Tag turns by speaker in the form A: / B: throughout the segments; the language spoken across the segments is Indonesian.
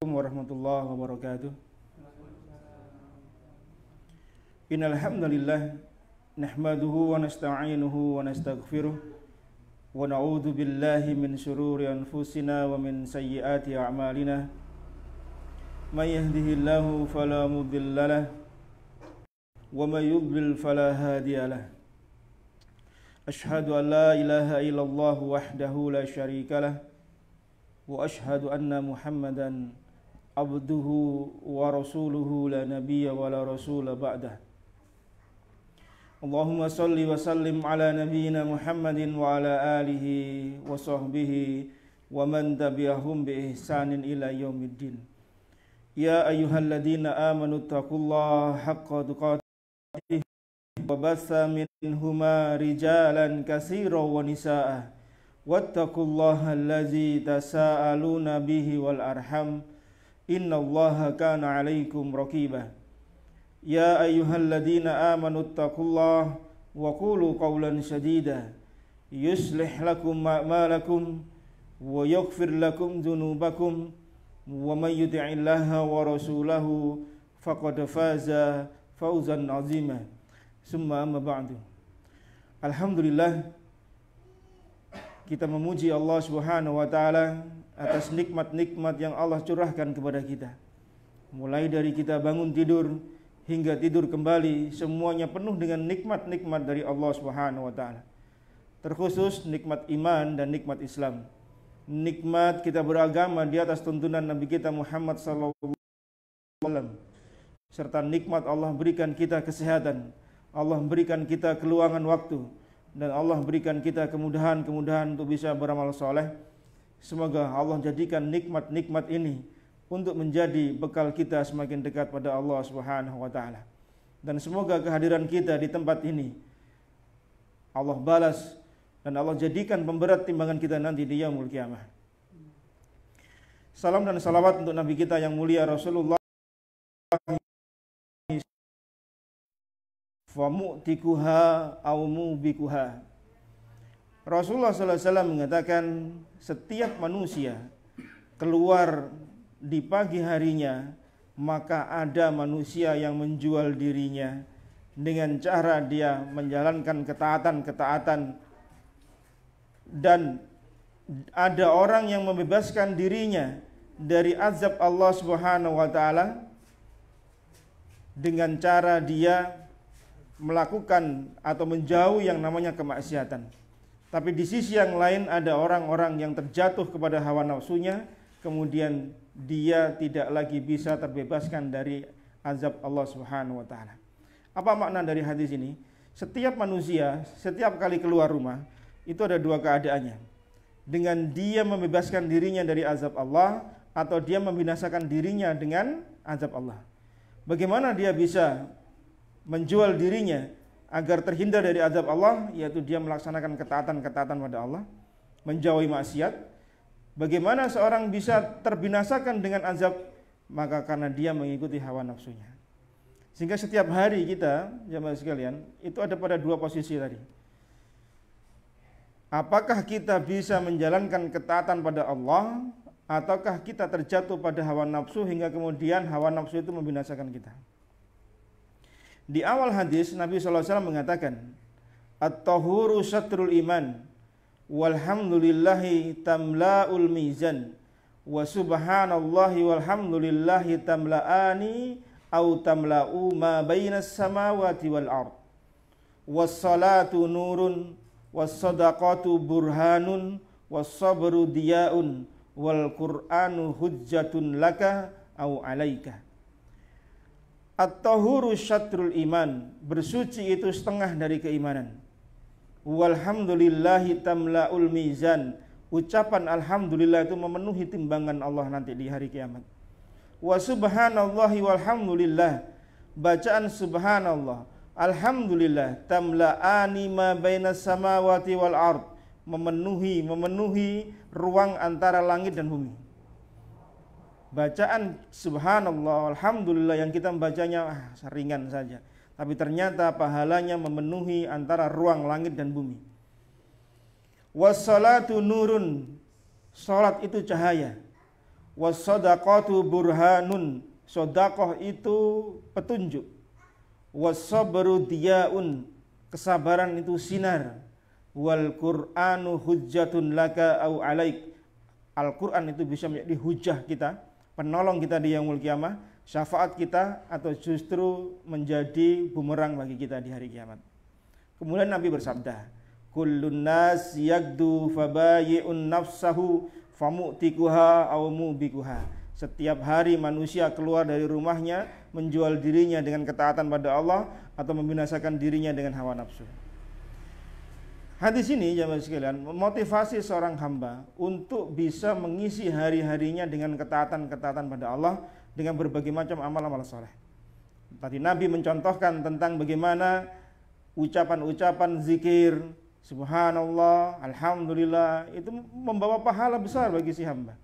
A: Assalamualaikum warahmatullahi wabarakatuh Innalhamdulillah Nahmaduhu wa nasta'inuhu wa nasta'gfiruh Wa na'udhu billahi min syururi anfusina wa min sayyiati a'malina Man yahdihillahu falamudillalah Wa man yudlil falahadiyalah أشهد أن لا ilaha إلا الله وحده لا شريك Wa وأشهد anna muhammadan عبده ورسوله لا نبي ولا رسول بعده اللهم صل وسلم على نبينا محمد وعلى آله وصحبه ومن تبعهم بإحسان إلى يوم الدين يا أيها الذين آمنوا اتقوا الله حق تقاته وبث منهما رجالا كثيرا ونساء واتقوا الله الذي تساءلون به والأرحم إن الله كان عليكم رقيبا يا أيها الذين آمنوا اتقوا الله وقولوا قولا شديدا يصلح لكم أعمالكم ويغفر لكم ذنوبكم ومن يطع الله ورسوله فقد فاز فوزا عظيما ثم أما بعد الحمد لله kita memuji Allah Subhanahu wa taala atas nikmat-nikmat yang Allah curahkan kepada kita. Mulai dari kita bangun tidur hingga tidur kembali, semuanya penuh dengan nikmat-nikmat dari Allah Subhanahu wa taala. Terkhusus nikmat iman dan nikmat Islam. Nikmat kita beragama di atas tuntunan Nabi kita Muhammad sallallahu serta nikmat Allah berikan kita kesehatan, Allah berikan kita keluangan waktu dan Allah berikan kita kemudahan-kemudahan untuk bisa beramal soleh Semoga Allah jadikan nikmat-nikmat ini untuk menjadi bekal kita semakin dekat pada Allah Subhanahu wa taala. Dan semoga kehadiran kita di tempat ini Allah balas dan Allah jadikan pemberat timbangan kita nanti di yaumul kiamah. Salam dan salawat untuk Nabi kita yang mulia Rasulullah mu'tikuha au mubikuha Rasulullah SAW mengatakan setiap manusia keluar di pagi harinya maka ada manusia yang menjual dirinya dengan cara dia menjalankan ketaatan-ketaatan dan ada orang yang membebaskan dirinya dari azab Allah Subhanahu wa taala dengan cara dia melakukan atau menjauh yang namanya kemaksiatan. Tapi di sisi yang lain ada orang-orang yang terjatuh kepada hawa nafsunya, kemudian dia tidak lagi bisa terbebaskan dari azab Allah Subhanahu wa taala. Apa makna dari hadis ini? Setiap manusia, setiap kali keluar rumah, itu ada dua keadaannya. Dengan dia membebaskan dirinya dari azab Allah atau dia membinasakan dirinya dengan azab Allah. Bagaimana dia bisa menjual dirinya agar terhindar dari azab Allah yaitu dia melaksanakan ketaatan-ketaatan pada Allah, menjauhi maksiat. Bagaimana seorang bisa terbinasakan dengan azab? Maka karena dia mengikuti hawa nafsunya. Sehingga setiap hari kita, jamaah sekalian, itu ada pada dua posisi tadi. Apakah kita bisa menjalankan ketaatan pada Allah ataukah kita terjatuh pada hawa nafsu hingga kemudian hawa nafsu itu membinasakan kita? Di awal hadis Nabi SAW mengatakan, At-tahuru satrul iman, walhamdulillahi tamla'ul mizan, wa subhanallahi walhamdulillahi tamla'ani au tamla'u ma bainas samawati wal ard. Wassalatu nurun, wassadaqatu burhanun, wassabru diya'un, wal qur'anu hujjatun laka au alaika. At-tahuru syatrul iman Bersuci itu setengah dari keimanan Walhamdulillahi tamla'ul mizan Ucapan Alhamdulillah itu memenuhi timbangan Allah nanti di hari kiamat Wa subhanallahi walhamdulillah Bacaan subhanallah Alhamdulillah tamla'ani ma baina samawati wal ard Memenuhi, memenuhi ruang antara langit dan bumi bacaan subhanallah alhamdulillah yang kita membacanya ah, ringan saja tapi ternyata pahalanya memenuhi antara ruang langit dan bumi wassalatu nurun salat itu cahaya wassadaqatu burhanun sodakoh itu petunjuk wassabru diyaun kesabaran itu sinar wal qur'anu hujjatun laka au alaik Al-Quran itu bisa menjadi hujah kita penolong kita di Yang Mulia kiamah, syafaat kita atau justru menjadi bumerang bagi kita di hari kiamat. Kemudian Nabi bersabda, "Kullun nas yagdu fabayun nafsahu famu'tikuha aw mubikuha." Setiap hari manusia keluar dari rumahnya menjual dirinya dengan ketaatan pada Allah atau membinasakan dirinya dengan hawa nafsu. Hadis ini jamaah sekalian memotivasi seorang hamba untuk bisa mengisi hari-harinya dengan ketaatan-ketaatan pada Allah dengan berbagai macam amal-amal soleh. Tadi Nabi mencontohkan tentang bagaimana ucapan-ucapan zikir, subhanallah, alhamdulillah, itu membawa pahala besar bagi si hamba.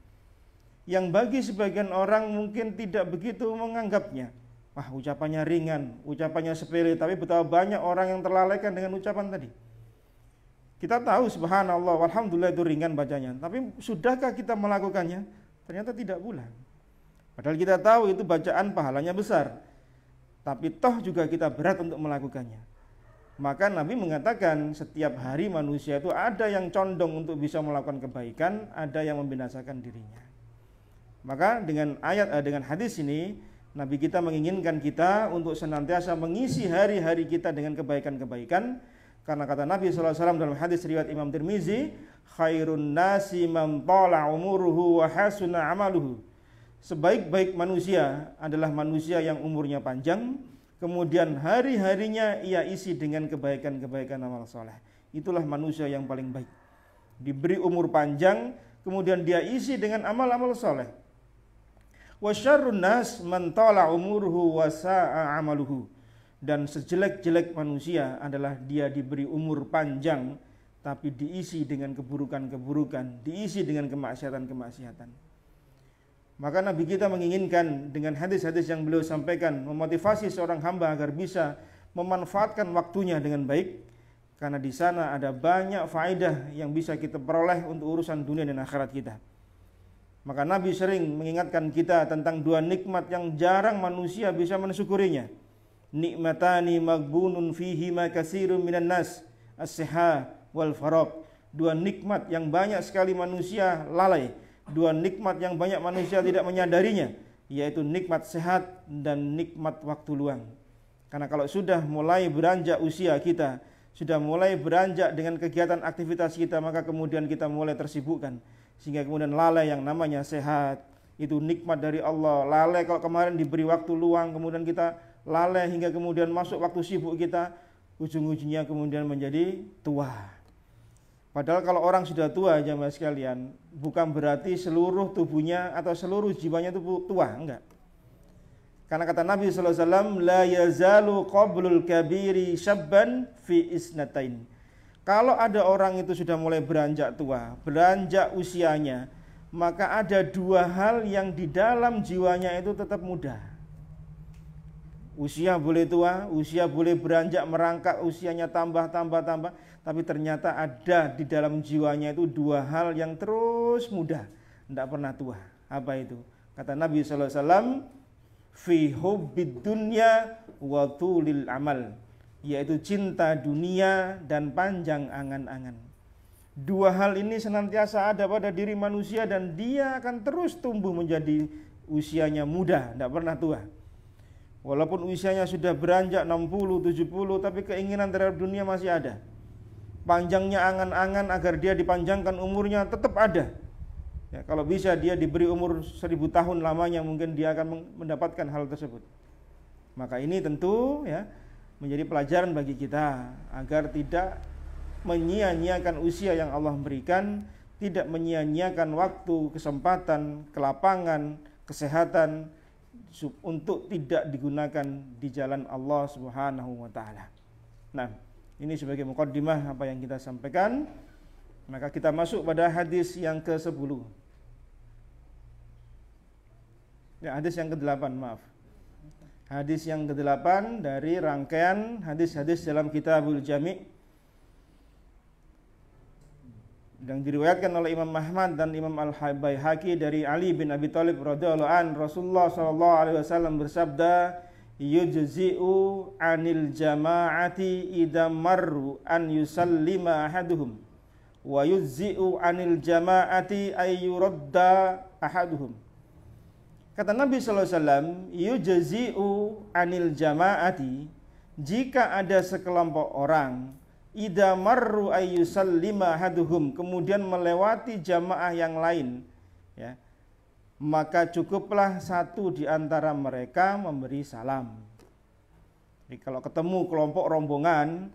A: Yang bagi sebagian orang mungkin tidak begitu menganggapnya. Wah ucapannya ringan, ucapannya sepele, tapi betapa banyak orang yang terlalaikan dengan ucapan tadi kita tahu subhanallah, alhamdulillah itu ringan bacanya. Tapi sudahkah kita melakukannya? Ternyata tidak pula. Padahal kita tahu itu bacaan pahalanya besar. Tapi toh juga kita berat untuk melakukannya. Maka Nabi mengatakan setiap hari manusia itu ada yang condong untuk bisa melakukan kebaikan, ada yang membinasakan dirinya. Maka dengan ayat eh, dengan hadis ini Nabi kita menginginkan kita untuk senantiasa mengisi hari-hari kita dengan kebaikan-kebaikan karena kata Nabi SAW dalam hadis riwayat Imam Tirmizi, khairun nasi man tala umuruhu wa hasuna amaluhu. Sebaik-baik manusia adalah manusia yang umurnya panjang, kemudian hari-harinya ia isi dengan kebaikan-kebaikan amal soleh. Itulah manusia yang paling baik. Diberi umur panjang, kemudian dia isi dengan amal-amal soleh. Wa syarrun nas man tala umuruhu wa sa'a amaluhu dan sejelek-jelek manusia adalah dia diberi umur panjang tapi diisi dengan keburukan-keburukan, diisi dengan kemaksiatan-kemaksiatan. Maka Nabi kita menginginkan dengan hadis-hadis yang beliau sampaikan memotivasi seorang hamba agar bisa memanfaatkan waktunya dengan baik karena di sana ada banyak faedah yang bisa kita peroleh untuk urusan dunia dan akhirat kita. Maka Nabi sering mengingatkan kita tentang dua nikmat yang jarang manusia bisa mensyukurinya nikmatani magbunun fihi ma kasirun minan nas as-siha wal farak dua nikmat yang banyak sekali manusia lalai dua nikmat yang banyak manusia tidak menyadarinya yaitu nikmat sehat dan nikmat waktu luang karena kalau sudah mulai beranjak usia kita sudah mulai beranjak dengan kegiatan aktivitas kita maka kemudian kita mulai tersibukkan sehingga kemudian lalai yang namanya sehat itu nikmat dari Allah lalai kalau kemarin diberi waktu luang kemudian kita lalai hingga kemudian masuk waktu sibuk kita, ujung-ujungnya kemudian menjadi tua. Padahal kalau orang sudah tua jamaah sekalian, bukan berarti seluruh tubuhnya atau seluruh jiwanya itu tua, enggak. Karena kata Nabi SAW, La yazalu qablul kabiri syabban fi isnatain. Kalau ada orang itu sudah mulai beranjak tua, beranjak usianya, maka ada dua hal yang di dalam jiwanya itu tetap muda. Usia boleh tua, usia boleh beranjak merangkak, usianya tambah, tambah, tambah. Tapi ternyata ada di dalam jiwanya itu dua hal yang terus muda, tidak pernah tua. Apa itu? Kata Nabi SAW, Fi hubbid dunya wa tulil amal. Yaitu cinta dunia dan panjang angan-angan. Dua hal ini senantiasa ada pada diri manusia dan dia akan terus tumbuh menjadi usianya muda, tidak pernah tua. Walaupun usianya sudah beranjak 60, 70, tapi keinginan terhadap dunia masih ada. Panjangnya angan-angan agar dia dipanjangkan umurnya tetap ada. Ya, kalau bisa dia diberi umur seribu tahun lamanya mungkin dia akan mendapatkan hal tersebut. Maka ini tentu ya menjadi pelajaran bagi kita agar tidak menyia-nyiakan usia yang Allah berikan, tidak menyia-nyiakan waktu, kesempatan, kelapangan, kesehatan, untuk tidak digunakan di jalan Allah Subhanahu wa taala. Nah, ini sebagai mukaddimah apa yang kita sampaikan. Maka kita masuk pada hadis yang ke-10. Ya, hadis yang ke-8, maaf. Hadis yang ke-8 dari rangkaian hadis-hadis dalam Kitabul Jami' yang diriwayatkan oleh Imam Ahmad dan Imam Al Haki dari Ali bin Abi Thalib radhiyallahu an Rasulullah sallallahu alaihi wasallam bersabda yujzi'u anil jama'ati idza marru an yusallima ahaduhum wa yujzi'u anil jama'ati ay yuradda ahaduhum Kata Nabi sallallahu alaihi wasallam yujzi'u anil jama'ati jika ada sekelompok orang Ida marru ayyusallima haduhum. Kemudian melewati jamaah yang lain. Ya. Maka cukuplah satu di antara mereka memberi salam. Jadi kalau ketemu kelompok rombongan,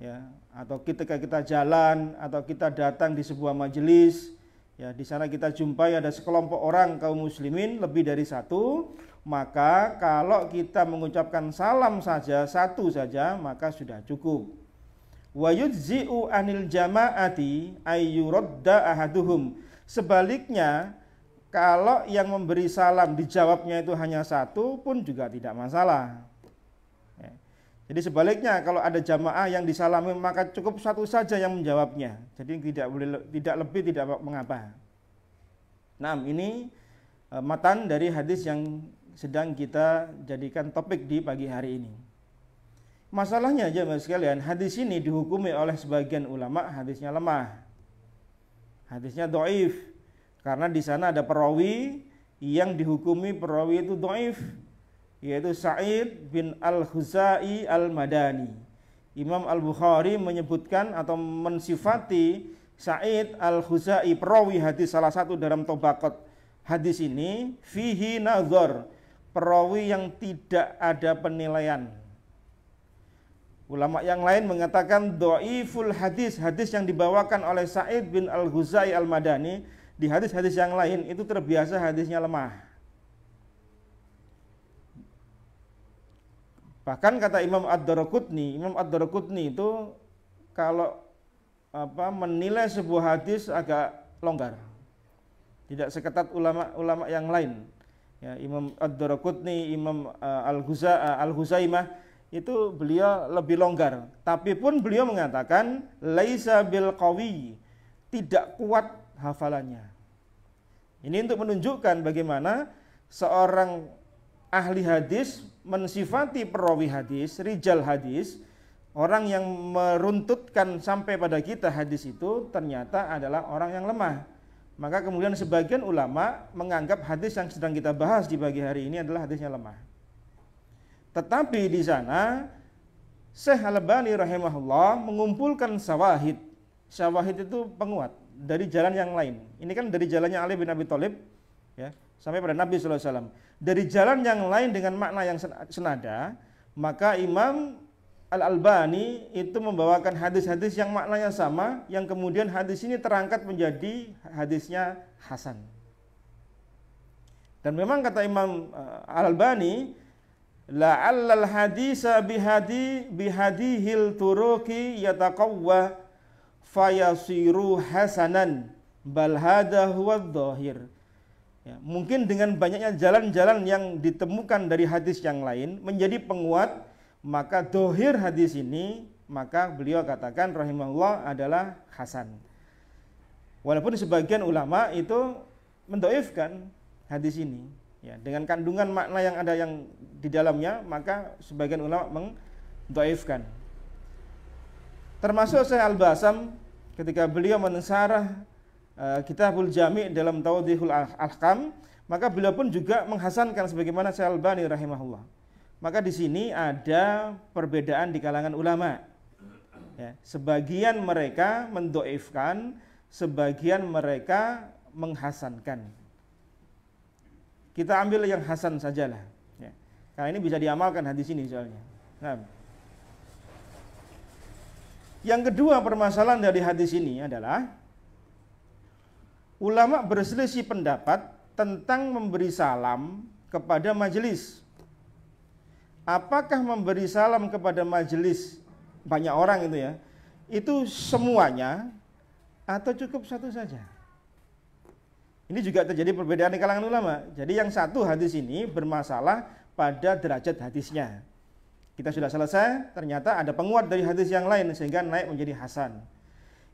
A: ya, atau ketika kita jalan, atau kita datang di sebuah majelis, ya, di sana kita jumpai ada sekelompok orang kaum muslimin lebih dari satu, maka kalau kita mengucapkan salam saja satu saja maka sudah cukup wa yudzi'u anil jama'ati ayyuradda ahaduhum. Sebaliknya, kalau yang memberi salam dijawabnya itu hanya satu pun juga tidak masalah. Ya. Jadi sebaliknya kalau ada jamaah yang disalami maka cukup satu saja yang menjawabnya. Jadi tidak boleh tidak lebih tidak mengapa. Nah, ini eh, matan dari hadis yang sedang kita jadikan topik di pagi hari ini. Masalahnya aja mas sekalian, hadis ini dihukumi oleh sebagian ulama hadisnya lemah. Hadisnya doif. Karena di sana ada perawi yang dihukumi perawi itu doif. Yaitu Sa'id bin al huzai Al-Madani. Imam Al-Bukhari menyebutkan atau mensifati Sa'id al huzai perawi hadis salah satu dalam tobakot hadis ini. Fihi nazar. Perawi yang tidak ada penilaian Ulama yang lain mengatakan do'iful hadis, hadis yang dibawakan oleh Sa'id bin Al-Huzai Al-Madani di hadis-hadis yang lain itu terbiasa hadisnya lemah. Bahkan kata Imam Ad-Darqutni, Imam Ad-Darqutni itu kalau apa menilai sebuah hadis agak longgar. Tidak seketat ulama-ulama yang lain. Ya, Imam Ad-Darqutni, Imam uh, Al-Huzaimah itu beliau lebih longgar. Tapi pun beliau mengatakan laisa bil qawi, tidak kuat hafalannya. Ini untuk menunjukkan bagaimana seorang ahli hadis mensifati perawi hadis, rijal hadis, orang yang meruntutkan sampai pada kita hadis itu ternyata adalah orang yang lemah. Maka kemudian sebagian ulama menganggap hadis yang sedang kita bahas di pagi hari ini adalah hadisnya lemah. Tetapi di sana Syekh al rahimahullah mengumpulkan sawahid, sawahid itu penguat dari jalan yang lain. Ini kan dari jalannya Ali bin Abi Thalib ya, sampai pada Nabi SAW. Dari jalan yang lain dengan makna yang senada, maka Imam Al-Albani itu membawakan hadis-hadis yang maknanya sama, yang kemudian hadis ini terangkat menjadi hadisnya Hasan. Dan memang kata Imam eh, Al-Albani, la'allal hadisa bihadi bihadihil turuki yataqawwa fayasiru hasanan bal hada huwa dhahir ya, mungkin dengan banyaknya jalan-jalan yang ditemukan dari hadis yang lain menjadi penguat maka dohir hadis ini maka beliau katakan rahimahullah adalah hasan walaupun sebagian ulama itu mendoifkan hadis ini Ya, dengan kandungan makna yang ada yang di dalamnya, maka sebagian ulama mengdoaifkan. Termasuk Syekh Al-Basam ketika beliau mensarah uh, eh, Kitabul Jami' dalam Tawdihul Ahkam, maka beliau pun juga menghasankan sebagaimana Syekh al Bani rahimahullah. Maka di sini ada perbedaan di kalangan ulama. Ya, sebagian mereka mendoaifkan, sebagian mereka menghasankan. Kita ambil yang hasan sajalah. Ya. Karena ini bisa diamalkan hadis ini soalnya. Nah. Yang kedua permasalahan dari hadis ini adalah ulama berselisih pendapat tentang memberi salam kepada majelis. Apakah memberi salam kepada majelis banyak orang itu ya? Itu semuanya atau cukup satu saja? Ini juga terjadi perbedaan di kalangan ulama. Jadi yang satu hadis ini bermasalah pada derajat hadisnya. Kita sudah selesai, ternyata ada penguat dari hadis yang lain sehingga naik menjadi hasan.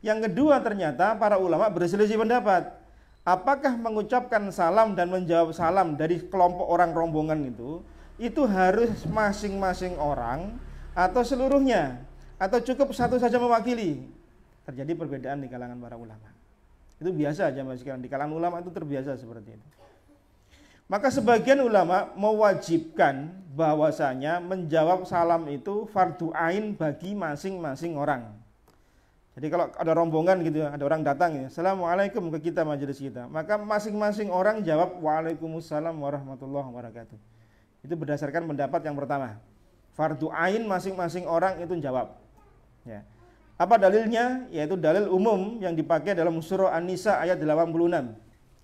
A: Yang kedua ternyata para ulama berselisih pendapat. Apakah mengucapkan salam dan menjawab salam dari kelompok orang rombongan itu itu harus masing-masing orang atau seluruhnya atau cukup satu saja mewakili? Terjadi perbedaan di kalangan para ulama. Itu biasa aja mas sekarang. Di kalangan ulama itu terbiasa seperti itu. Maka sebagian ulama mewajibkan bahwasanya menjawab salam itu fardu ain bagi masing-masing orang. Jadi kalau ada rombongan gitu, ada orang datang ya, Assalamualaikum ke kita majelis kita. Maka masing-masing orang jawab Waalaikumsalam warahmatullahi wabarakatuh. Itu berdasarkan pendapat yang pertama. Fardu ain masing-masing orang itu jawab. Ya. Apa dalilnya? Yaitu dalil umum yang dipakai dalam surah An-Nisa ayat 86.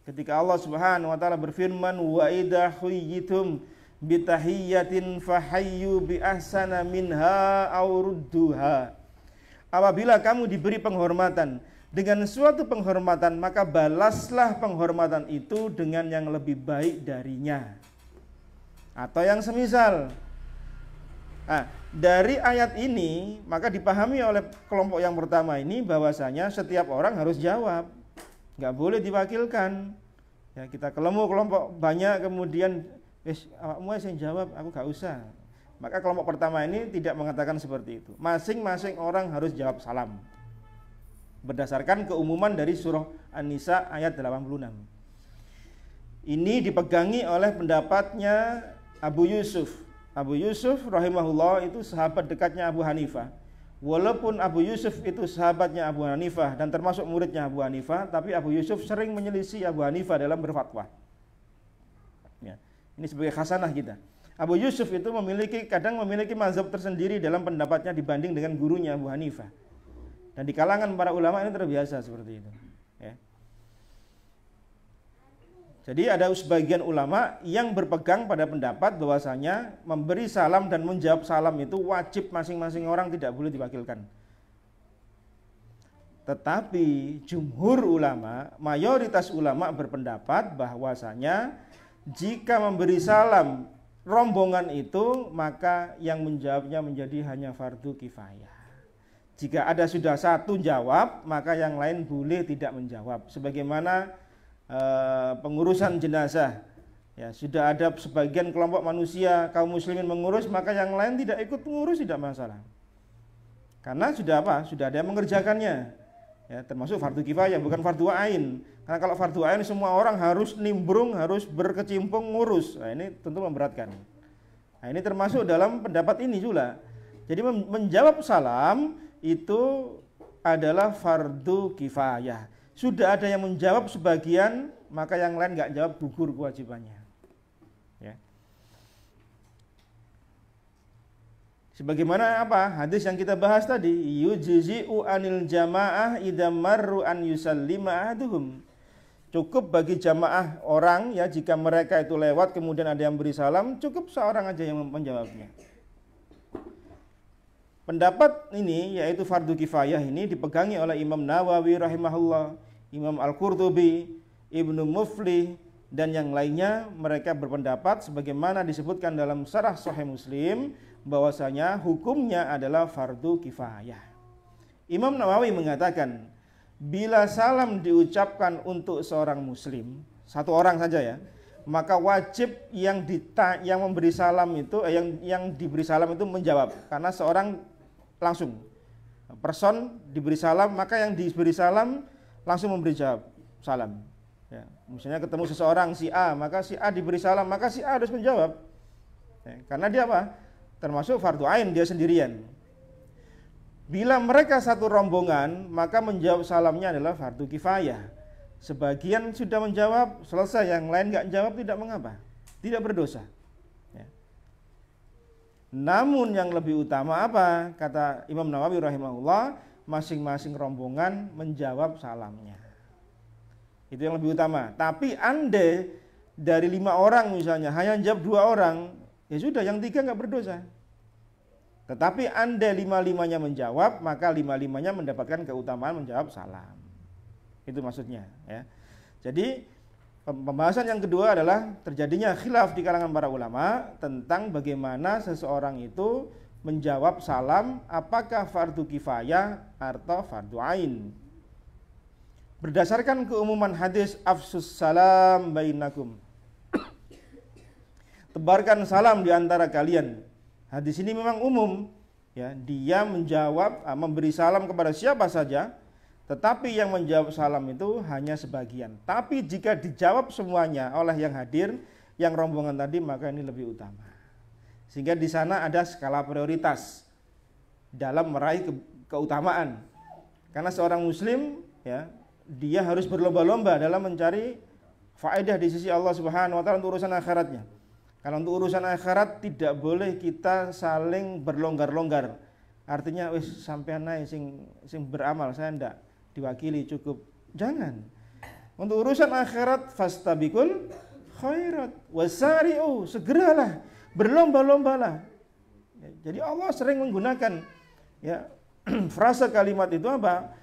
A: Ketika Allah Subhanahu wa taala berfirman wa idza huyyitum bitahiyatin fahayyu bi ahsana minha aw rudduha. Apabila kamu diberi penghormatan dengan suatu penghormatan maka balaslah penghormatan itu dengan yang lebih baik darinya. Atau yang semisal, Nah, dari ayat ini maka dipahami oleh kelompok yang pertama ini bahwasanya setiap orang harus jawab, nggak boleh diwakilkan. Ya kita kelemu kelompok banyak kemudian, eh, awakmu yang jawab, aku gak usah. Maka kelompok pertama ini tidak mengatakan seperti itu. Masing-masing orang harus jawab salam. Berdasarkan keumuman dari surah An-Nisa ayat 86. Ini dipegangi oleh pendapatnya Abu Yusuf Abu Yusuf rahimahullah itu sahabat dekatnya Abu Hanifah. Walaupun Abu Yusuf itu sahabatnya Abu Hanifah dan termasuk muridnya Abu Hanifah, tapi Abu Yusuf sering menyelisih Abu Hanifah dalam berfatwa. Ya. Ini sebagai khasanah kita. Abu Yusuf itu memiliki kadang memiliki mazhab tersendiri dalam pendapatnya dibanding dengan gurunya Abu Hanifah. Dan di kalangan para ulama ini terbiasa seperti itu. Jadi ada sebagian ulama yang berpegang pada pendapat bahwasanya memberi salam dan menjawab salam itu wajib masing-masing orang tidak boleh diwakilkan. Tetapi jumhur ulama, mayoritas ulama berpendapat bahwasanya jika memberi salam rombongan itu maka yang menjawabnya menjadi hanya fardu kifayah. Jika ada sudah satu jawab, maka yang lain boleh tidak menjawab. Sebagaimana Eh, pengurusan jenazah. Ya, sudah ada sebagian kelompok manusia kaum muslimin mengurus, maka yang lain tidak ikut mengurus tidak masalah. Karena sudah apa? Sudah ada yang mengerjakannya. Ya, termasuk fardu kifayah, bukan fardu ain. Karena kalau fardu ain semua orang harus nimbrung, harus berkecimpung ngurus. Nah, ini tentu memberatkan. Nah, ini termasuk dalam pendapat ini juga. Jadi menjawab salam itu adalah fardu kifayah sudah ada yang menjawab sebagian, maka yang lain nggak jawab gugur kewajibannya. Ya. Sebagaimana apa hadis yang kita bahas tadi, yuzizu anil jamaah idamaru an yusallima aduhum Cukup bagi jamaah orang ya jika mereka itu lewat kemudian ada yang beri salam, cukup seorang aja yang menjawabnya. Pendapat ini yaitu fardu kifayah ini dipegangi oleh Imam Nawawi rahimahullah Imam Al-Qurtubi, Ibnu Mufli, dan yang lainnya mereka berpendapat sebagaimana disebutkan dalam syarah Sahih Muslim bahwasanya hukumnya adalah fardu kifayah. Imam Nawawi mengatakan bila salam diucapkan untuk seorang muslim, satu orang saja ya, maka wajib yang dita, yang memberi salam itu eh, yang yang diberi salam itu menjawab karena seorang langsung person diberi salam maka yang diberi salam langsung memberi jawab salam. Ya. Misalnya ketemu seseorang si A, maka si A diberi salam, maka si A harus menjawab. Ya. Karena dia apa? Termasuk fardu ain dia sendirian. Bila mereka satu rombongan, maka menjawab salamnya adalah fardu kifayah. Sebagian sudah menjawab, selesai. Yang lain nggak menjawab tidak mengapa, tidak berdosa. Ya. Namun yang lebih utama apa? Kata Imam Nawawi rahimahullah, masing-masing rombongan menjawab salamnya. Itu yang lebih utama. Tapi andai dari lima orang misalnya hanya jawab dua orang, ya sudah yang tiga nggak berdosa. Tetapi andai lima-limanya menjawab, maka lima-limanya mendapatkan keutamaan menjawab salam. Itu maksudnya. Ya. Jadi pembahasan yang kedua adalah terjadinya khilaf di kalangan para ulama tentang bagaimana seseorang itu menjawab salam apakah fardu kifayah atau fardu ain. Berdasarkan keumuman hadis afsus salam bainakum. Tebarkan salam di antara kalian. Hadis ini memang umum ya, dia menjawab ah, memberi salam kepada siapa saja tetapi yang menjawab salam itu hanya sebagian. Tapi jika dijawab semuanya oleh yang hadir, yang rombongan tadi, maka ini lebih utama. Sehingga di sana ada skala prioritas dalam meraih ke keutamaan. Karena seorang muslim ya, dia harus berlomba-lomba dalam mencari faedah di sisi Allah Subhanahu wa taala untuk urusan akhiratnya. karena untuk urusan akhirat tidak boleh kita saling berlonggar-longgar. Artinya wis sampean naik sing sing beramal saya ndak diwakili cukup. Jangan. Untuk urusan akhirat fastabikul khairat wasari'u segeralah berlomba-lombalah. Ya, jadi Allah sering menggunakan ya frasa kalimat itu apa?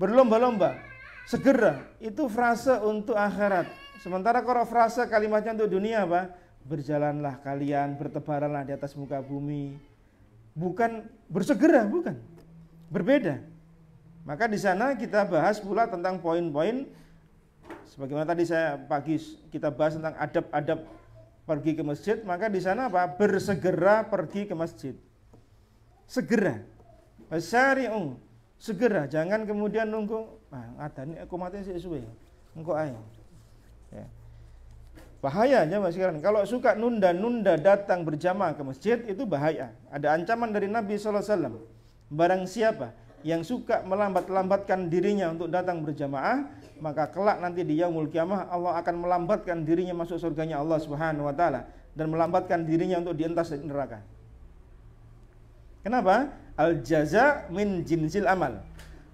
A: Berlomba-lomba, segera. Itu frasa untuk akhirat. Sementara kalau frasa kalimatnya untuk dunia apa? Berjalanlah kalian, bertebaranlah di atas muka bumi. Bukan bersegera, bukan. Berbeda. Maka di sana kita bahas pula tentang poin-poin sebagaimana tadi saya pagi kita bahas tentang adab-adab pergi ke masjid, maka di sana apa? Bersegera pergi ke masjid. Segera. Syari'u. Segera, jangan kemudian nunggu. Ah, ini aku mati si suwe. Nunggu ayo. Ya. Bahaya aja Mas Kalau suka nunda-nunda datang berjamaah ke masjid itu bahaya. Ada ancaman dari Nabi saw Barang siapa yang suka melambat-lambatkan dirinya untuk datang berjamaah, maka kelak nanti di yaumul kiamah Allah akan melambatkan dirinya masuk surganya Allah Subhanahu wa taala dan melambatkan dirinya untuk dientas dari neraka. Kenapa? Al jaza min jinsil amal.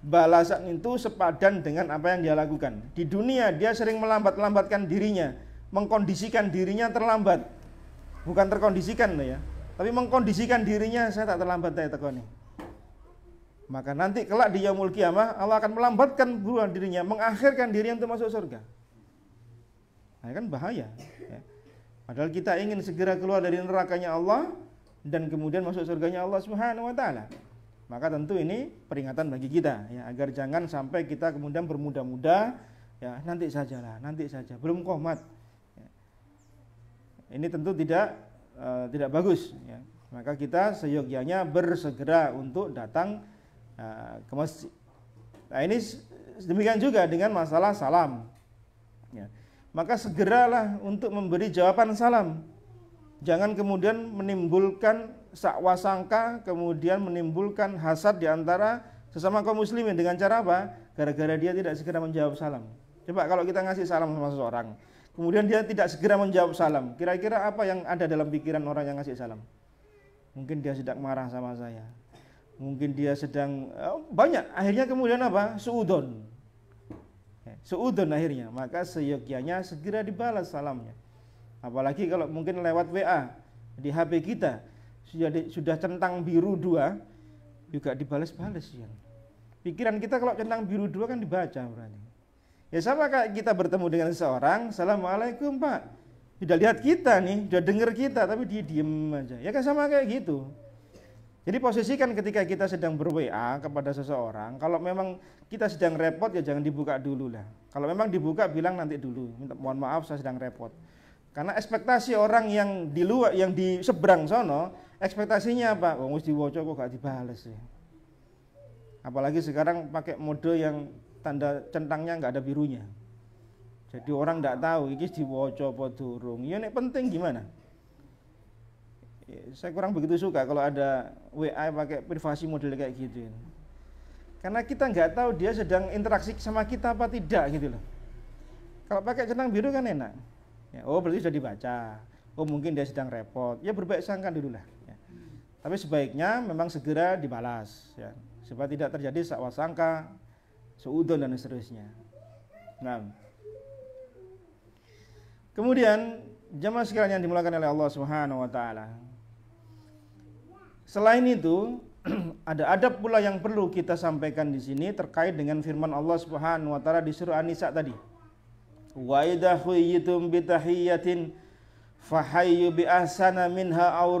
A: Balasan itu sepadan dengan apa yang dia lakukan. Di dunia dia sering melambat-lambatkan dirinya, mengkondisikan dirinya terlambat. Bukan terkondisikan ya, tapi mengkondisikan dirinya saya tak terlambat saya tekoni maka nanti kelak di yaumul kiamah Allah akan melambatkan buruan dirinya, mengakhirkan diri untuk masuk surga. Nah, kan bahaya. Ya. Padahal kita ingin segera keluar dari nerakanya Allah dan kemudian masuk surganya Allah Subhanahu wa taala. Maka tentu ini peringatan bagi kita ya agar jangan sampai kita kemudian bermuda-muda ya nanti sajalah, nanti saja belum komat. Ya. Ini tentu tidak uh, tidak bagus ya. Maka kita seyogyanya bersegera untuk datang nah, ke masjid. Nah ini demikian juga dengan masalah salam. Ya. Maka segeralah untuk memberi jawaban salam. Jangan kemudian menimbulkan sakwa sangka, kemudian menimbulkan hasad di antara sesama kaum muslimin dengan cara apa? Gara-gara dia tidak segera menjawab salam. Coba kalau kita ngasih salam sama seseorang, kemudian dia tidak segera menjawab salam, kira-kira apa yang ada dalam pikiran orang yang ngasih salam? Mungkin dia sedang marah sama saya, mungkin dia sedang oh, banyak akhirnya kemudian apa suudon eh, suudon akhirnya maka seyogyanya segera dibalas salamnya apalagi kalau mungkin lewat WA di HP kita sudah sudah centang biru dua juga dibalas-balas ya pikiran kita kalau centang biru dua kan dibaca berarti ya sama kayak kita bertemu dengan seorang assalamualaikum pak sudah lihat kita nih sudah dengar kita tapi dia diem aja ya kan sama kayak gitu jadi posisikan ketika kita sedang ber-WA kepada seseorang, kalau memang kita sedang repot ya jangan dibuka dulu lah. Kalau memang dibuka bilang nanti dulu, minta mohon maaf saya sedang repot. Karena ekspektasi orang yang di luar, yang di seberang sono, ekspektasinya apa? Wong oh, wis diwaca kok gak dibales ya. Apalagi sekarang pakai mode yang tanda centangnya nggak ada birunya. Jadi orang nggak tahu ini diwaca apa durung. Ya nek penting gimana? saya kurang begitu suka kalau ada WA pakai privasi model kayak gitu. Karena kita nggak tahu dia sedang interaksi sama kita apa tidak gitu loh. Kalau pakai centang biru kan enak. Ya, oh berarti sudah dibaca. Oh mungkin dia sedang repot. Ya berbaik sangka dulu lah. Ya. Tapi sebaiknya memang segera dibalas. Ya. Supaya tidak terjadi sakwa sangka, seudon dan seterusnya. Nah. Kemudian jemaah sekalian yang dimulakan oleh Allah Subhanahu wa taala. Selain itu, ada adab pula yang perlu kita sampaikan di sini terkait dengan firman Allah Subhanahu wa taala di surah An-Nisa tadi. Wa idza khuyyitum bi tahiyatin fahayyu bi ahsana minha aw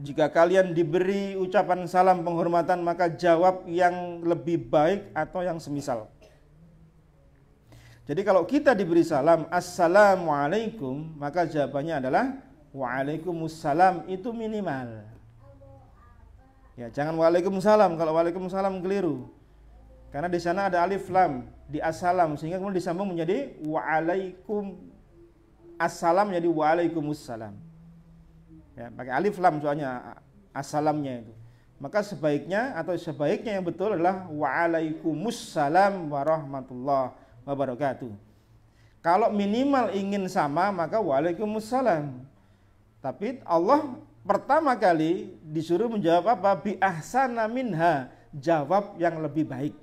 A: Jika kalian diberi ucapan salam penghormatan maka jawab yang lebih baik atau yang semisal. Jadi kalau kita diberi salam assalamualaikum maka jawabannya adalah waalaikumsalam itu minimal. Ya, jangan waalaikumsalam kalau waalaikumsalam keliru. Karena di sana ada alif lam di assalam sehingga kemudian disambung menjadi waalaikum assalam jadi waalaikumsalam. Ya, pakai alif lam soalnya assalamnya itu. Maka sebaiknya atau sebaiknya yang betul adalah waalaikumsalam warahmatullah wabarakatuh. Kalau minimal ingin sama maka waalaikumsalam. Tapi Allah pertama kali disuruh menjawab apa? Bi ahsana minha, jawab yang lebih baik.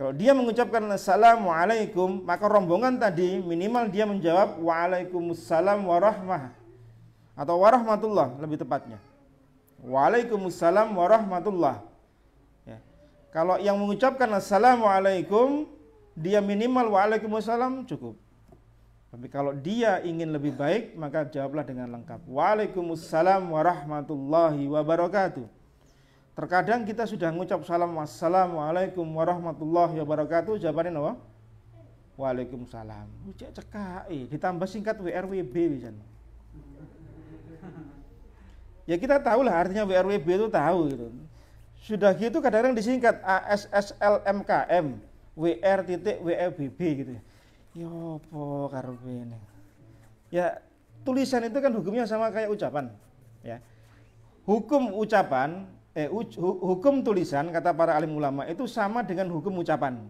A: Kalau dia mengucapkan assalamualaikum, maka rombongan tadi minimal dia menjawab waalaikumsalam warahmah atau warahmatullah lebih tepatnya. Waalaikumsalam warahmatullah. Ya. Kalau yang mengucapkan assalamualaikum, dia minimal waalaikumsalam cukup. Tapi kalau dia ingin lebih baik, maka jawablah dengan lengkap. Waalaikumsalam warahmatullahi wabarakatuh. Terkadang kita sudah mengucap salam, wassalamualaikum warahmatullahi wabarakatuh. Jawabannya apa? Waalaikumsalam. Cek cekai, eh. ditambah singkat WRWB Ya kita tahu lah artinya WRWB itu tahu gitu. Sudah gitu kadang-kadang disingkat ASSLMKM, WR titik gitu ya ya apa ini, ya tulisan itu kan hukumnya sama kayak ucapan ya hukum ucapan eh hukum tulisan kata para alim ulama itu sama dengan hukum ucapan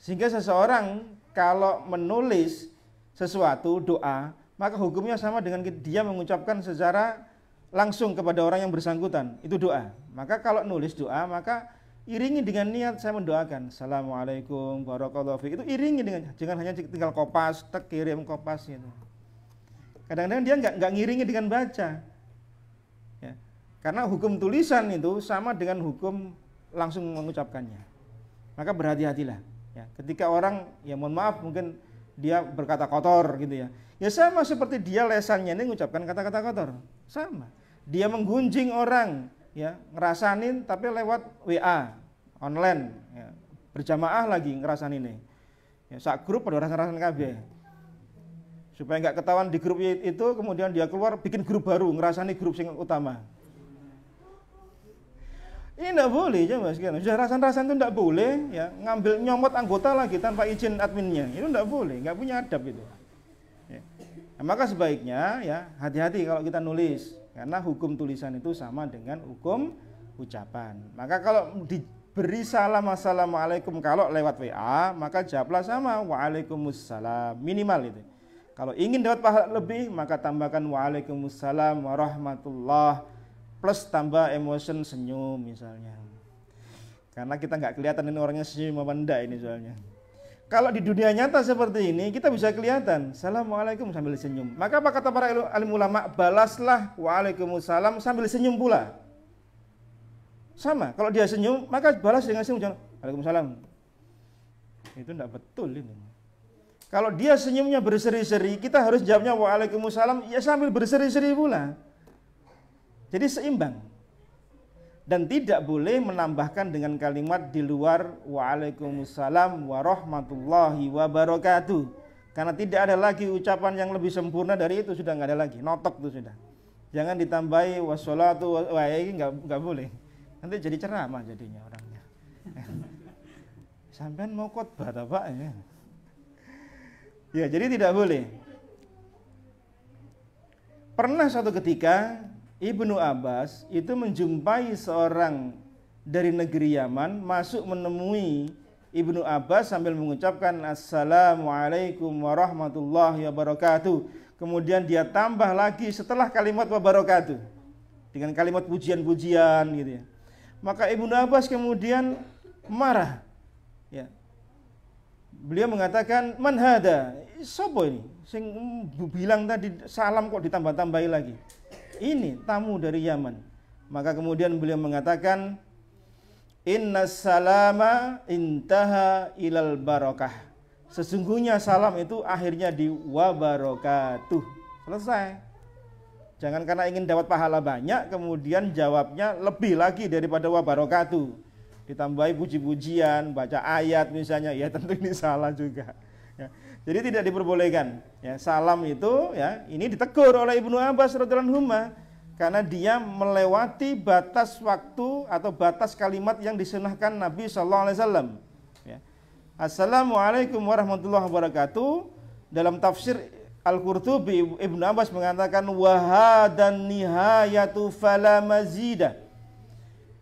A: sehingga seseorang kalau menulis sesuatu doa maka hukumnya sama dengan dia mengucapkan secara langsung kepada orang yang bersangkutan itu doa maka kalau nulis doa maka iringi dengan niat saya mendoakan assalamualaikum warahmatullahi wabarakatuh itu iringi dengan jangan hanya tinggal kopas tek kirim kopas itu kadang-kadang dia nggak nggak ngiringi dengan baca ya. karena hukum tulisan itu sama dengan hukum langsung mengucapkannya maka berhati-hatilah ya. ketika orang ya mohon maaf mungkin dia berkata kotor gitu ya ya sama seperti dia lesannya ini mengucapkan kata-kata kotor sama dia menggunjing orang ya ngerasanin tapi lewat WA online ya. berjamaah lagi ngerasan ini ya, sak grup pada orang rasan KB supaya nggak ketahuan di grup itu kemudian dia keluar bikin grup baru ngerasani grup sing utama ini tidak boleh ya mas gitu. sudah rasan-rasan itu tidak boleh ya ngambil nyomot anggota lagi tanpa izin adminnya itu tidak boleh nggak punya adab itu ya. nah, maka sebaiknya ya hati-hati kalau kita nulis karena hukum tulisan itu sama dengan hukum ucapan maka kalau di beri salam assalamualaikum kalau lewat WA maka jawablah sama waalaikumsalam minimal itu kalau ingin dapat pahala lebih maka tambahkan waalaikumsalam warahmatullah plus tambah emotion senyum misalnya karena kita nggak kelihatan ini orangnya senyum apa enggak ini soalnya kalau di dunia nyata seperti ini kita bisa kelihatan assalamualaikum sambil senyum maka apa kata para alim ulama balaslah waalaikumsalam sambil senyum pula sama, kalau dia senyum, maka balas dengan senyum. Waalaikumsalam. Itu tidak betul ini. Kalau dia senyumnya berseri-seri, kita harus jawabnya Waalaikumsalam, ya sambil berseri-seri pula. Jadi seimbang. Dan tidak boleh menambahkan dengan kalimat di luar Waalaikumsalam warahmatullahi wabarakatuh. Karena tidak ada lagi ucapan yang lebih sempurna dari itu sudah nggak ada lagi. Notok itu sudah. Jangan ditambahi wasolatu wa, ini nggak nggak boleh nanti jadi ceramah jadinya orangnya sampean mau khotbah apa ya ya jadi tidak boleh pernah suatu ketika Ibnu Abbas itu menjumpai seorang dari negeri Yaman masuk menemui Ibnu Abbas sambil mengucapkan Assalamualaikum warahmatullahi wabarakatuh. Kemudian dia tambah lagi setelah kalimat wabarakatuh. Dengan kalimat pujian-pujian gitu ya. Maka Ibnu Abbas kemudian marah. Ya. Beliau mengatakan, "Man hada? Sopo ini? Sing bilang tadi salam kok ditambah-tambahi lagi." Ini tamu dari Yaman. Maka kemudian beliau mengatakan, "Inna salama intaha ilal barokah. Sesungguhnya salam itu akhirnya di wabarakatuh. Selesai. Jangan karena ingin dapat pahala banyak, kemudian jawabnya lebih lagi daripada wabarakatuh. Ditambahi puji-pujian, baca ayat misalnya, ya tentu ini salah juga. Ya. Jadi tidak diperbolehkan. Ya, salam itu ya ini ditegur oleh Ibnu Abbas radhiyallahu karena dia melewati batas waktu atau batas kalimat yang disenahkan Nabi saw. Alaihi Wasallam. Ya. Assalamualaikum warahmatullahi wabarakatuh. Dalam tafsir Al-Qurtubi Ibn Abbas mengatakan wahadan nihayatu fala mazida.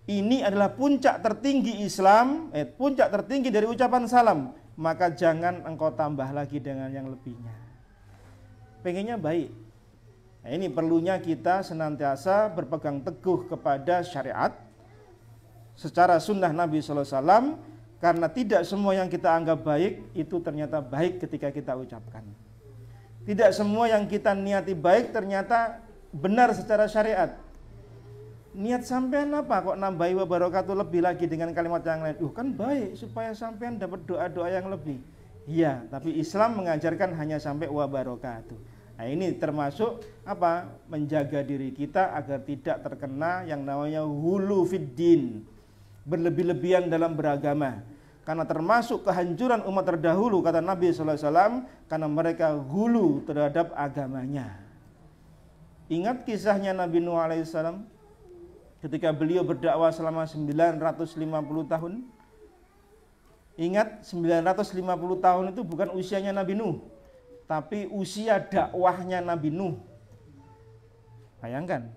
A: Ini adalah puncak tertinggi Islam, eh, puncak tertinggi dari ucapan salam. Maka jangan engkau tambah lagi dengan yang lebihnya. Pengennya baik. Nah, ini perlunya kita senantiasa berpegang teguh kepada syariat secara sunnah Nabi SAW karena tidak semua yang kita anggap baik itu ternyata baik ketika kita ucapkan. Tidak semua yang kita niati baik ternyata benar secara syariat. Niat sampean apa kok nambahi wa barokatuh lebih lagi dengan kalimat yang lain? Uh kan baik supaya sampean dapat doa-doa yang lebih. Iya, tapi Islam mengajarkan hanya sampai wa barokatuh. Nah ini termasuk apa? Menjaga diri kita agar tidak terkena yang namanya hulu fiddin. Berlebih-lebihan dalam beragama karena termasuk kehancuran umat terdahulu kata Nabi sallallahu alaihi wasallam karena mereka gulu terhadap agamanya. Ingat kisahnya Nabi Nuh alaihi Wasallam ketika beliau berdakwah selama 950 tahun. Ingat 950 tahun itu bukan usianya Nabi Nuh, tapi usia dakwahnya Nabi Nuh. Bayangkan,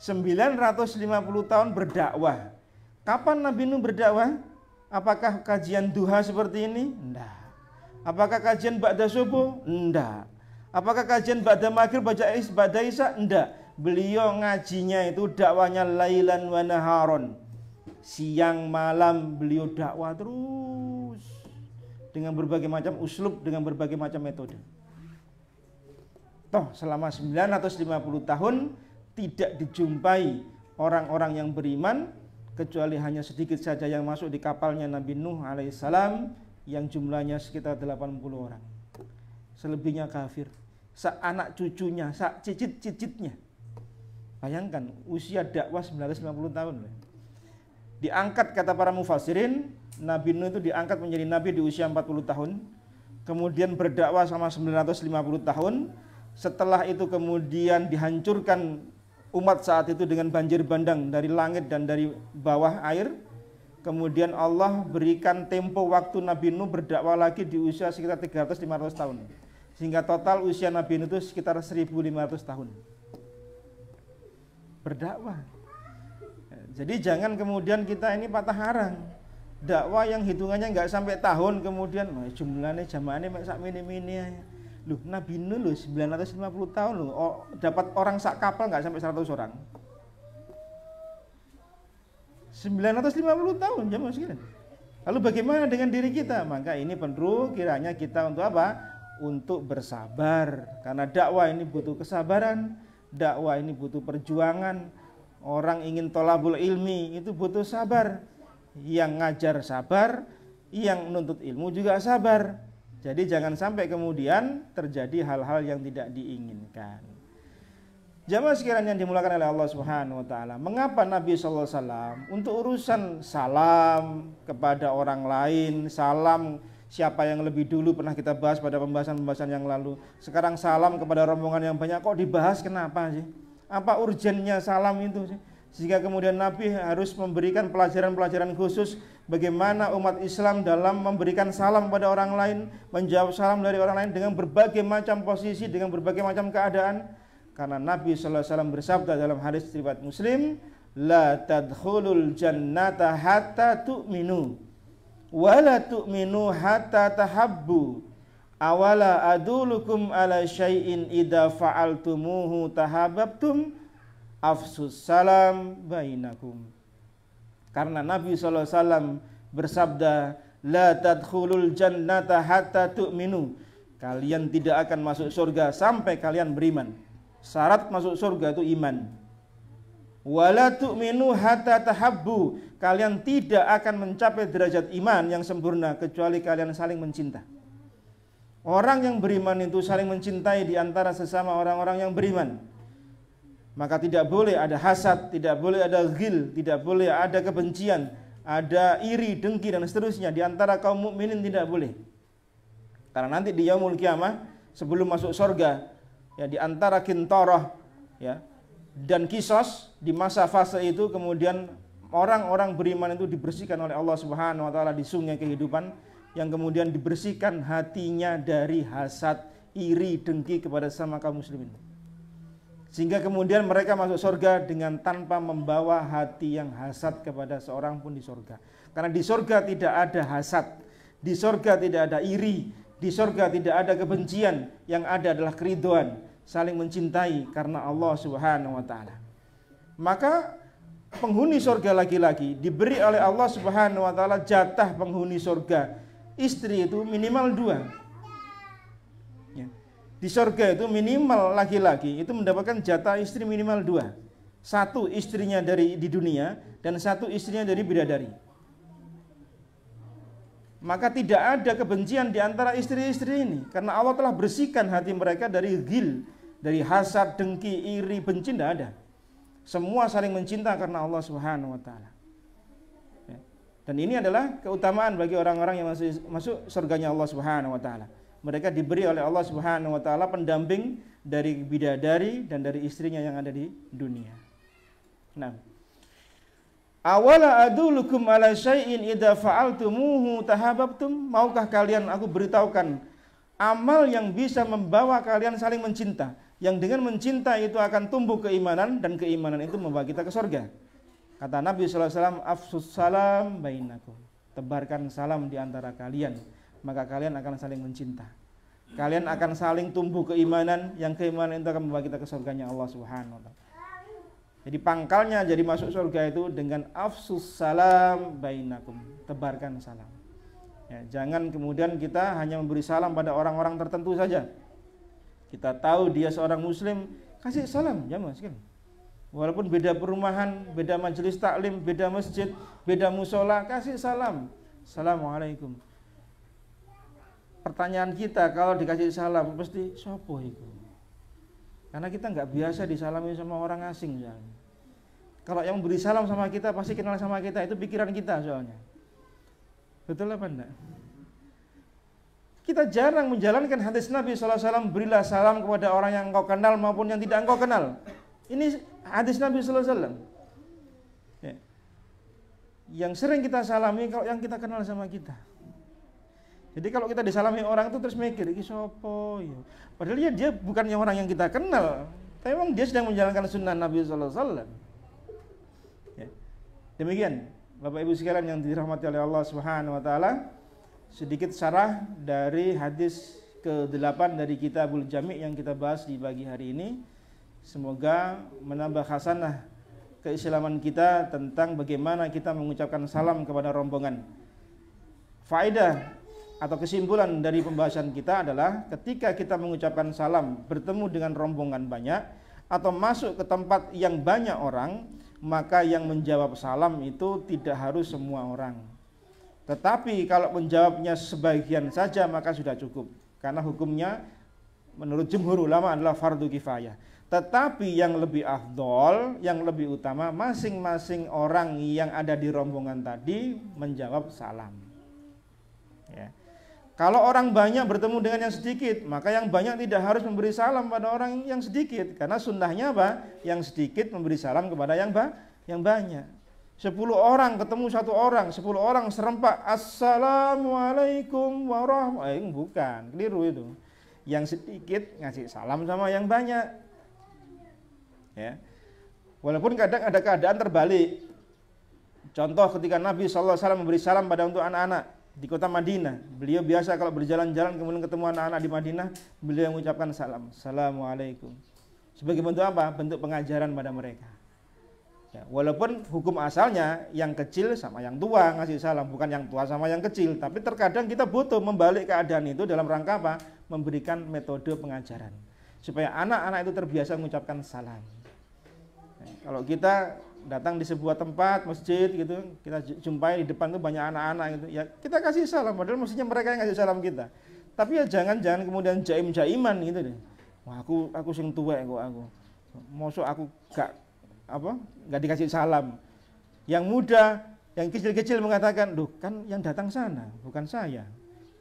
A: 950 tahun berdakwah. Kapan Nabi Nuh berdakwah? Apakah kajian duha seperti ini? Tidak. Apakah kajian ba'da subuh? Tidak. Apakah kajian ba'da maghrib, baca is, ba'da isya? Tidak. Beliau ngajinya itu dakwanya lailan wa naharon. Siang malam beliau dakwah terus. Dengan berbagai macam uslub, dengan berbagai macam metode. Toh selama 950 tahun tidak dijumpai orang-orang yang beriman kecuali hanya sedikit saja yang masuk di kapalnya Nabi Nuh alaihissalam yang jumlahnya sekitar 80 orang. Selebihnya kafir. Seanak cucunya, sak cicit-cicitnya. Bayangkan usia dakwah 950 tahun. Diangkat kata para mufasirin, Nabi Nuh itu diangkat menjadi nabi di usia 40 tahun. Kemudian berdakwah sama 950 tahun. Setelah itu kemudian dihancurkan umat saat itu dengan banjir bandang dari langit dan dari bawah air. Kemudian Allah berikan tempo waktu Nabi Nuh berdakwah lagi di usia sekitar 300-500 tahun. Sehingga total usia Nabi Nuh itu sekitar 1500 tahun. Berdakwah. Jadi jangan kemudian kita ini patah harang. Dakwah yang hitungannya nggak sampai tahun kemudian jumlahnya jamaahnya sak mini-mini Loh, Nabi Nuh loh 950 tahun loh. Oh, dapat orang sak kapal nggak sampai 100 orang. 950 tahun jamaah ya, sekalian. Lalu bagaimana dengan diri kita? Maka ini perlu kiranya kita untuk apa? Untuk bersabar. Karena dakwah ini butuh kesabaran, dakwah ini butuh perjuangan. Orang ingin tolabul ilmi itu butuh sabar. Yang ngajar sabar, yang nuntut ilmu juga sabar. Jadi jangan sampai kemudian terjadi hal-hal yang tidak diinginkan. Jamaah sekiranya yang dimulakan oleh Allah Subhanahu wa taala, mengapa Nabi sallallahu alaihi wasallam untuk urusan salam kepada orang lain, salam siapa yang lebih dulu pernah kita bahas pada pembahasan-pembahasan yang lalu. Sekarang salam kepada rombongan yang banyak kok dibahas kenapa sih? Apa urgennya salam itu sih? sehingga kemudian Nabi harus memberikan pelajaran-pelajaran khusus bagaimana umat Islam dalam memberikan salam pada orang lain, menjawab salam dari orang lain dengan berbagai macam posisi, dengan berbagai macam keadaan. Karena Nabi SAW bersabda dalam hadis riwayat Muslim, La tadkhulul jannata hatta tu'minu wa la tu'minu hatta tahabbu awala adulukum ala syai'in idha fa'altumuhu tahabbtum afsus salam bainakum. Karena Nabi SAW bersabda, La tadkhulul jannata hatta tu'minu. Kalian tidak akan masuk surga sampai kalian beriman. Syarat masuk surga itu iman. Wala tu'minu hatta tahabbu. Kalian tidak akan mencapai derajat iman yang sempurna kecuali kalian saling mencinta. Orang yang beriman itu saling mencintai di antara sesama orang-orang yang beriman maka tidak boleh ada hasad, tidak boleh ada gil, tidak boleh ada kebencian, ada iri, dengki dan seterusnya di antara kaum mukminin tidak boleh. Karena nanti di yaumul kiamah sebelum masuk surga ya di antara kintoroh ya dan kisos di masa fase itu kemudian orang-orang beriman itu dibersihkan oleh Allah Subhanahu wa taala di sungai kehidupan yang kemudian dibersihkan hatinya dari hasad, iri, dengki kepada sama kaum muslimin. Sehingga kemudian mereka masuk surga dengan tanpa membawa hati yang hasad kepada seorang pun di surga. Karena di surga tidak ada hasad, di surga tidak ada iri, di surga tidak ada kebencian, yang ada adalah keriduan, saling mencintai karena Allah Subhanahu wa taala. Maka penghuni surga laki-laki diberi oleh Allah Subhanahu wa taala jatah penghuni surga. Istri itu minimal dua di sorga itu minimal laki-laki itu mendapatkan jatah istri minimal dua. Satu istrinya dari di dunia dan satu istrinya dari bidadari. Maka tidak ada kebencian di antara istri-istri ini karena Allah telah bersihkan hati mereka dari gil, dari hasad, dengki, iri, benci tidak ada. Semua saling mencinta karena Allah Subhanahu wa taala. Ya. Dan ini adalah keutamaan bagi orang-orang yang masuk masuk surganya Allah Subhanahu wa taala mereka diberi oleh Allah Subhanahu wa taala pendamping dari bidadari dan dari istrinya yang ada di dunia. Nah. Awala adulukum ala syai'in idza fa'altumuhu tahabbtum? Maukah kalian aku beritahukan amal yang bisa membawa kalian saling mencinta? Yang dengan mencinta itu akan tumbuh keimanan dan keimanan itu membawa kita ke surga. Kata Nabi sallallahu alaihi wasallam, "Afsus salam bainakum." Tebarkan salam di antara kalian maka kalian akan saling mencinta. Kalian akan saling tumbuh keimanan yang keimanan itu akan membawa kita ke surganya Allah Subhanahu wa taala. Jadi pangkalnya jadi masuk surga itu dengan afsus salam bainakum, tebarkan salam. Ya, jangan kemudian kita hanya memberi salam pada orang-orang tertentu saja. Kita tahu dia seorang muslim, kasih salam jamaah ya, kan? Walaupun beda perumahan, beda majelis taklim, beda masjid, beda musola, kasih salam. Assalamualaikum pertanyaan kita kalau dikasih salam pasti sopo itu karena kita nggak biasa disalami sama orang asing soalnya kalau yang beri salam sama kita pasti kenal sama kita itu pikiran kita soalnya betul apa enggak kita jarang menjalankan hadis Nabi SAW berilah salam kepada orang yang engkau kenal maupun yang tidak engkau kenal ini hadis Nabi SAW ya. yang sering kita salami kalau yang kita kenal sama kita jadi kalau kita disalami orang itu terus mikir, ini sopo ya. Padahal ya dia bukannya orang yang kita kenal, tapi memang dia sedang menjalankan sunnah Nabi Sallallahu Alaihi Wasallam. Ya. Demikian, Bapak Ibu sekalian yang dirahmati oleh Allah Subhanahu Wa Taala, sedikit sarah dari hadis ke-8 dari Kitabul Jami' yang kita bahas di pagi hari ini. Semoga menambah khasanah keislaman kita tentang bagaimana kita mengucapkan salam kepada rombongan. Faedah atau kesimpulan dari pembahasan kita adalah ketika kita mengucapkan salam bertemu dengan rombongan banyak atau masuk ke tempat yang banyak orang, maka yang menjawab salam itu tidak harus semua orang. Tetapi kalau menjawabnya sebagian saja maka sudah cukup karena hukumnya menurut jumhur ulama adalah fardu kifayah. Tetapi yang lebih afdol, yang lebih utama masing-masing orang yang ada di rombongan tadi menjawab salam. Kalau orang banyak bertemu dengan yang sedikit, maka yang banyak tidak harus memberi salam pada orang yang sedikit. Karena sunnahnya apa? Yang sedikit memberi salam kepada yang, ba yang banyak. Sepuluh orang ketemu satu orang, sepuluh orang serempak. Assalamualaikum warahmatullahi eh, wabarakatuh. Bukan, keliru itu. Yang sedikit ngasih salam sama yang banyak. Ya. Walaupun kadang ada keadaan terbalik. Contoh ketika Nabi SAW memberi salam pada untuk anak-anak di kota Madinah. Beliau biasa kalau berjalan-jalan kemudian ketemu anak-anak di Madinah, beliau mengucapkan salam, assalamualaikum. Sebagai bentuk apa? Bentuk pengajaran pada mereka. Ya, walaupun hukum asalnya yang kecil sama yang tua ngasih salam, bukan yang tua sama yang kecil, tapi terkadang kita butuh membalik keadaan itu dalam rangka apa? Memberikan metode pengajaran supaya anak-anak itu terbiasa mengucapkan salam. Ya, kalau kita datang di sebuah tempat masjid gitu kita jumpai di depan tuh banyak anak-anak gitu ya kita kasih salam padahal maksudnya mereka yang kasih salam kita tapi ya jangan jangan kemudian jaim jaiman gitu deh wah aku aku sing tua kok aku mosok aku gak apa gak dikasih salam yang muda yang kecil-kecil mengatakan duh kan yang datang sana bukan saya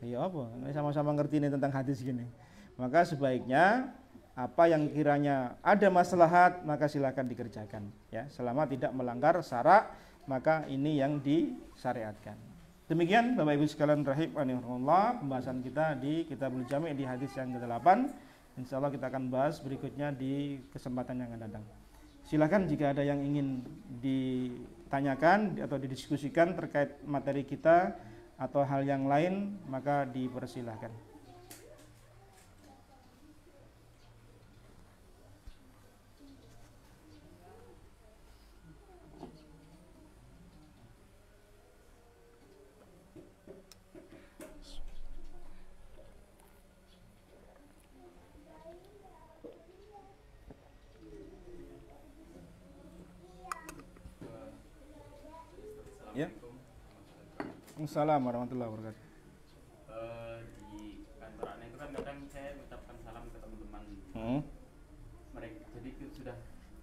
A: ya apa sama-sama ngerti ini tentang hadis gini maka sebaiknya apa yang kiranya ada maslahat maka silakan dikerjakan ya selama tidak melanggar syarak maka ini yang disyariatkan demikian Bapak Ibu sekalian rahim Allah pembahasan kita di Kitabul Jami' di hadis yang ke-8 Insya Allah kita akan bahas berikutnya di kesempatan yang akan datang silakan jika ada yang ingin ditanyakan atau didiskusikan terkait materi kita atau hal yang lain maka dipersilahkan Waalaikumsalam warahmatullahi wabarakatuh. Uh, di kantor aneh itu kan kadang saya mengucapkan salam ke teman-teman. Hmm. Mereka jadi itu sudah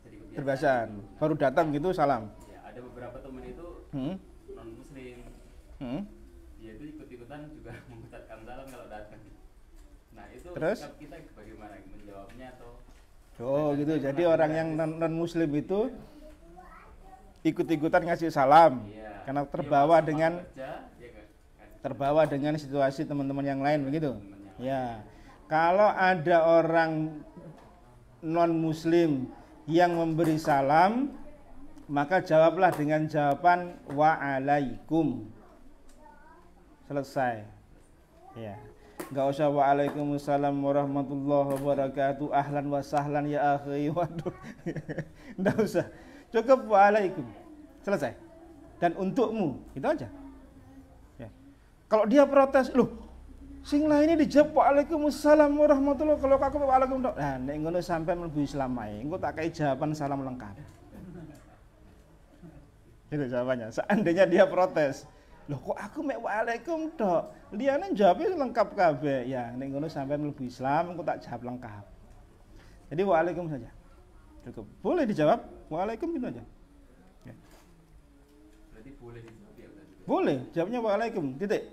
A: jadi kebiasaan. Terbiasaan. Baru datang gitu iya. salam. Ya, ada beberapa teman itu hmm? non muslim. Hmm? Dia itu ikut-ikutan juga mengucapkan salam kalau datang. Nah, itu Terus? kita bagaimana menjawabnya atau Oh, gitu. Jadi orang yang non muslim itu ikut-ikutan ngasih salam iya. karena terbawa dengan terbawa dengan situasi teman-teman yang lain begitu. Ya. Kalau ada orang non muslim yang memberi salam maka jawablah dengan jawaban waalaikum selesai ya nggak usah waalaikumsalam warahmatullahi wabarakatuh ahlan wa sahlan ya akhi waduh nggak usah cukup waalaikum selesai dan untukmu itu aja kalau dia protes, loh, sing lainnya dijawab waalaikumsalam warahmatullah kalau aku waalaikumsalam. Nah, nek ngono sampean mlebu Islam ae, engko tak kayak jawaban salam lengkap. Itu jawabannya. Seandainya dia protes, loh kok aku mek waalaikum dok jawab jawabnya lengkap kabe, ya ning ngono sampean Islam engko tak jawab lengkap jadi waalaikum saja cukup boleh dijawab waalaikum gitu aja ya. boleh ya, boleh jawabnya waalaikum titik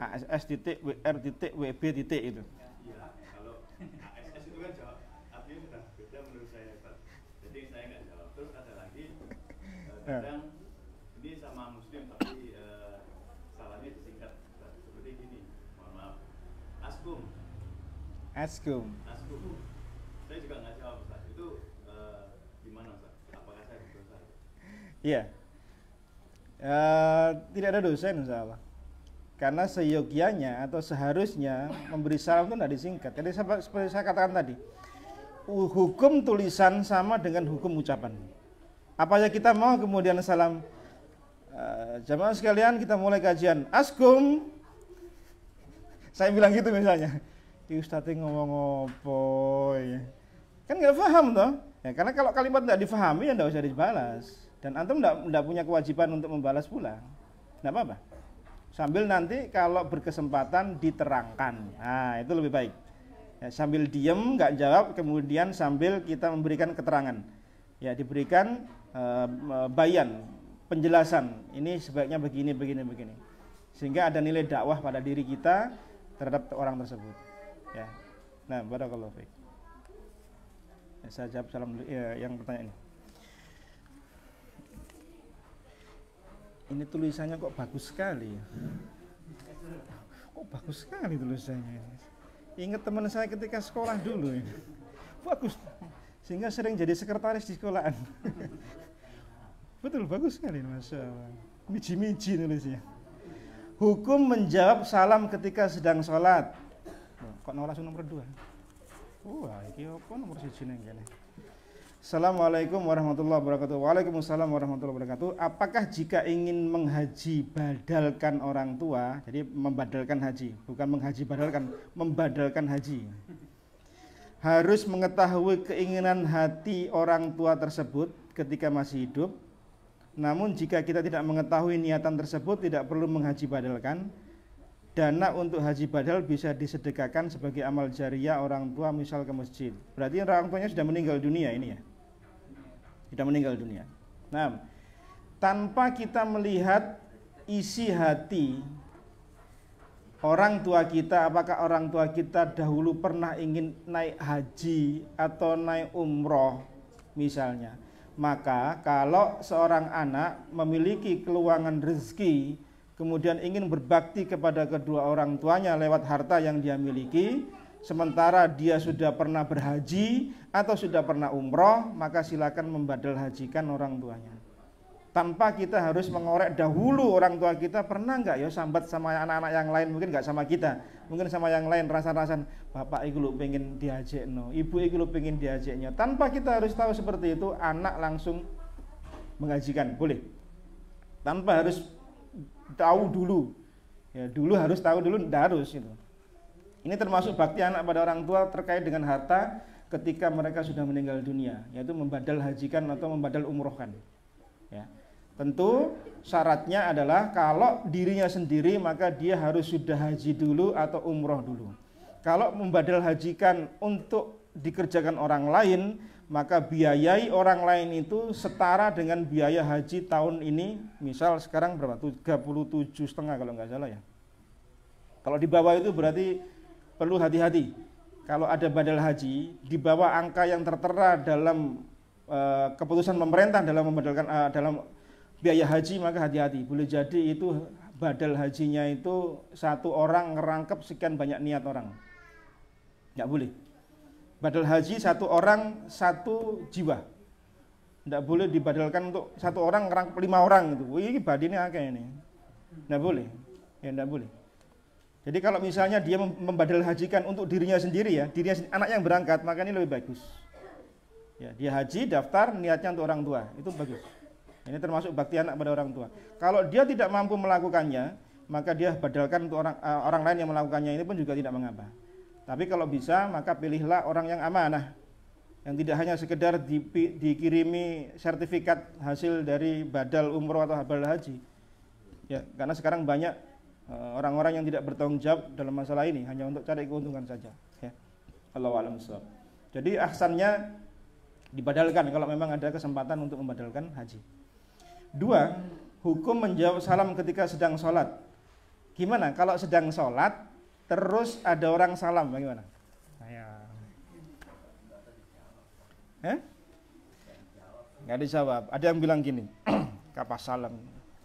A: ASS titik WR titik WB titik itu. Iya, kalau ASS itu kan jawab artinya sudah beda menurut saya Jadi saya nggak jawab. Terus ada lagi eh, ya. kadang ini sama Muslim tapi uh, salahnya disingkat seperti gini. Mohon maaf. Askum. Askum. Askum. Saya juga nggak jawab Ustaz. Itu uh, gimana Ustaz? Apakah saya berdosa? Iya. Uh, tidak ada dosen insya karena seyogianya atau seharusnya memberi salam itu tidak disingkat. Jadi seperti saya katakan tadi, hukum tulisan sama dengan hukum ucapan. Apa Apakah kita mau kemudian salam eh, jamaah sekalian kita mulai kajian askum. Saya bilang gitu misalnya. Ustadz ngomong apa ya? Kan nggak paham toh. Ya, karena kalau kalimat tidak difahami ya tidak usah dibalas. Dan antum tidak punya kewajiban untuk membalas pula. Tidak apa-apa sambil nanti kalau berkesempatan diterangkan nah itu lebih baik ya, sambil diem nggak jawab kemudian sambil kita memberikan keterangan ya diberikan uh, bayan penjelasan ini sebaiknya begini begini begini sehingga ada nilai dakwah pada diri kita terhadap orang tersebut ya nah barakallahu fiik ya, saya jawab salam ya, yang pertanyaan ini ini tulisannya kok bagus sekali kok bagus sekali tulisannya ingat teman saya ketika sekolah dulu ya, bagus sehingga sering jadi sekretaris di sekolahan betul bagus sekali masya Allah miji-miji nulisnya hukum menjawab salam ketika sedang sholat kok nolasi nomor dua wah ini apa nomor siji nih Assalamualaikum warahmatullahi wabarakatuh. Waalaikumsalam warahmatullahi wabarakatuh. Apakah jika ingin menghaji badalkan orang tua, jadi membadalkan haji, bukan menghaji badalkan, membadalkan haji. Harus mengetahui keinginan hati orang tua tersebut ketika masih hidup. Namun jika kita tidak mengetahui niatan tersebut tidak perlu menghaji badalkan. Dana untuk haji badal bisa disedekahkan sebagai amal jariah orang tua misal ke masjid. Berarti orang tuanya sudah meninggal dunia ini ya. Tidak meninggal dunia. Nah, tanpa kita melihat isi hati orang tua kita, apakah orang tua kita dahulu pernah ingin naik haji atau naik umroh misalnya. Maka kalau seorang anak memiliki keluangan rezeki, kemudian ingin berbakti kepada kedua orang tuanya lewat harta yang dia miliki, sementara dia sudah pernah berhaji atau sudah pernah umroh, maka silakan membadal hajikan orang tuanya. Tanpa kita harus mengorek dahulu orang tua kita pernah nggak ya sambat sama anak-anak yang lain mungkin nggak sama kita, mungkin sama yang lain rasa-rasan bapak itu lo pengen diajak no, ibu itu lo pengen diajaknya. Tanpa kita harus tahu seperti itu, anak langsung mengajikan boleh. Tanpa harus tahu dulu, ya dulu harus tahu dulu, harus itu. Ini termasuk bakti anak pada orang tua terkait dengan harta ketika mereka sudah meninggal dunia, yaitu membadal hajikan atau membadal umrohkan. Ya. Tentu syaratnya adalah kalau dirinya sendiri maka dia harus sudah haji dulu atau umroh dulu. Kalau membadal hajikan untuk dikerjakan orang lain, maka biayai orang lain itu setara dengan biaya haji tahun ini misal sekarang berapa 37 setengah kalau nggak salah ya kalau di bawah itu berarti perlu hati-hati kalau ada badal haji di bawah angka yang tertera dalam uh, keputusan pemerintah dalam membadalkan uh, dalam biaya haji maka hati-hati boleh jadi itu badal hajinya itu satu orang ngerangkep sekian banyak niat orang nggak boleh badal haji satu orang satu jiwa nggak boleh dibadalkan untuk satu orang ngerangkep lima orang itu. Wih, ini badinnya kayak ini nggak boleh ya nggak boleh jadi kalau misalnya dia membadal hajikan untuk dirinya sendiri ya, dirinya anak yang berangkat, maka ini lebih bagus. Ya, dia haji, daftar, niatnya untuk orang tua, itu bagus. Ini termasuk bakti anak pada orang tua. Kalau dia tidak mampu melakukannya, maka dia badalkan untuk orang uh, orang lain yang melakukannya ini pun juga tidak mengapa. Tapi kalau bisa, maka pilihlah orang yang amanah, yang tidak hanya sekedar di, dikirimi sertifikat hasil dari badal umroh atau badal haji. Ya, karena sekarang banyak Eh, orang-orang yang tidak bertanggung jawab dalam masalah ini hanya untuk cari keuntungan saja ya Allah alam jadi ahsannya dibadalkan kalau memang ada kesempatan untuk membadalkan haji dua hukum menjawab salam ketika sedang sholat gimana kalau sedang sholat terus ada orang salam bagaimana ya. Eh? Nggak dijawab. Ada yang bilang gini, kapas salam.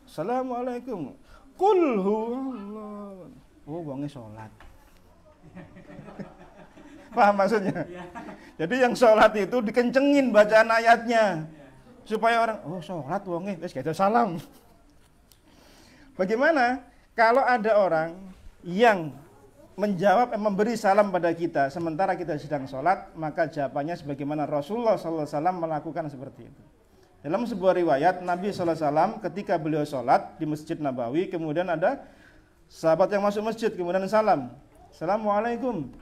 A: Assalamualaikum kulhu Allah oh wongnya sholat paham maksudnya jadi yang sholat itu dikencengin bacaan ayatnya supaya orang oh sholat wongnya, terus gak salam bagaimana kalau ada orang yang menjawab eh, memberi salam pada kita sementara kita sedang sholat maka jawabannya sebagaimana Rasulullah SAW melakukan seperti itu dalam sebuah riwayat Nabi SAW ketika beliau sholat di Masjid Nabawi kemudian ada sahabat yang masuk masjid kemudian salam. Assalamualaikum.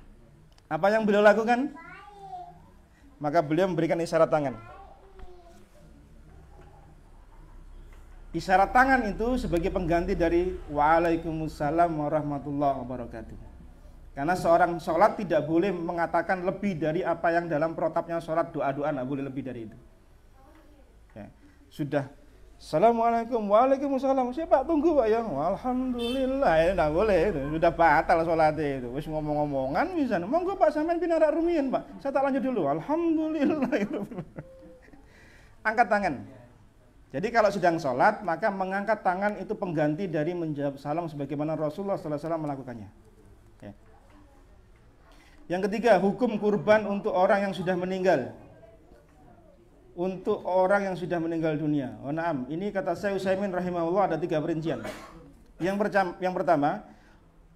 A: Apa yang beliau lakukan? Maka beliau memberikan isyarat tangan. Isyarat tangan itu sebagai pengganti dari Waalaikumsalam warahmatullahi wabarakatuh. Karena seorang sholat tidak boleh mengatakan lebih dari apa yang dalam protapnya sholat doa-doa tidak boleh lebih dari itu sudah Assalamualaikum, waalaikumsalam. Siapa tunggu pak ya? Alhamdulillah, ya nah, boleh. Itu. Sudah batal sholat itu. Wis ngomong-ngomongan bisa. Monggo pak sampean pinarak rumian pak. Saya tak lanjut dulu. Alhamdulillah. Angkat tangan. Jadi kalau sedang sholat maka mengangkat tangan itu pengganti dari menjawab salam sebagaimana Rasulullah SAW melakukannya. Yang ketiga hukum kurban untuk orang yang sudah meninggal untuk orang yang sudah meninggal dunia. Oh, naam. Ini kata saya Usaimin rahimahullah ada tiga perincian. Yang, percam, yang pertama,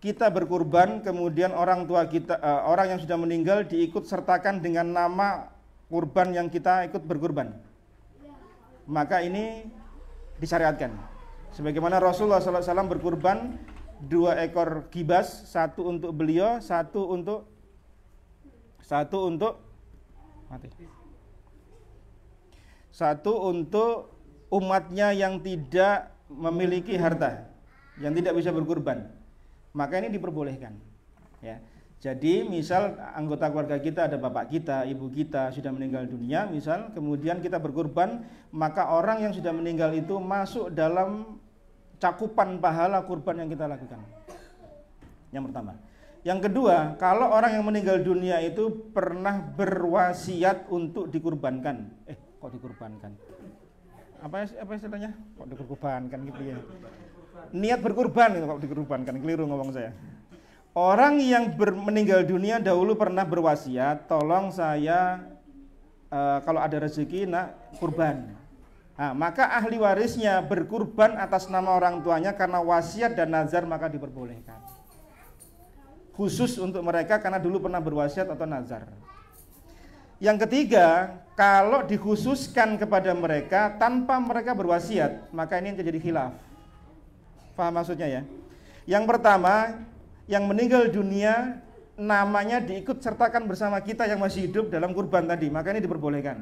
A: kita berkurban kemudian orang tua kita uh, orang yang sudah meninggal diikut sertakan dengan nama kurban yang kita ikut berkurban. Maka ini disyariatkan. Sebagaimana Rasulullah SAW berkurban dua ekor kibas, satu untuk beliau, satu untuk satu untuk mati satu untuk umatnya yang tidak memiliki harta, yang tidak bisa berkurban. Maka ini diperbolehkan. Ya. Jadi misal anggota keluarga kita ada bapak kita, ibu kita sudah meninggal dunia, misal kemudian kita berkurban, maka orang yang sudah meninggal itu masuk dalam cakupan pahala kurban yang kita lakukan. Yang pertama. Yang kedua, kalau orang yang meninggal dunia itu pernah berwasiat untuk dikurbankan. Eh, kok dikurbankan. apa apa istilahnya kok dikurbankan gitu ya niat berkorban itu kok dikurbankan. keliru ngomong saya orang yang ber, meninggal dunia dahulu pernah berwasiat tolong saya e, kalau ada rezeki nak kurban nah, maka ahli warisnya berkurban atas nama orang tuanya karena wasiat dan nazar maka diperbolehkan khusus untuk mereka karena dulu pernah berwasiat atau nazar yang ketiga, kalau dikhususkan kepada mereka tanpa mereka berwasiat, maka ini terjadi khilaf. Faham maksudnya ya? Yang pertama, yang meninggal dunia namanya diikut sertakan bersama kita yang masih hidup dalam kurban tadi, maka ini diperbolehkan.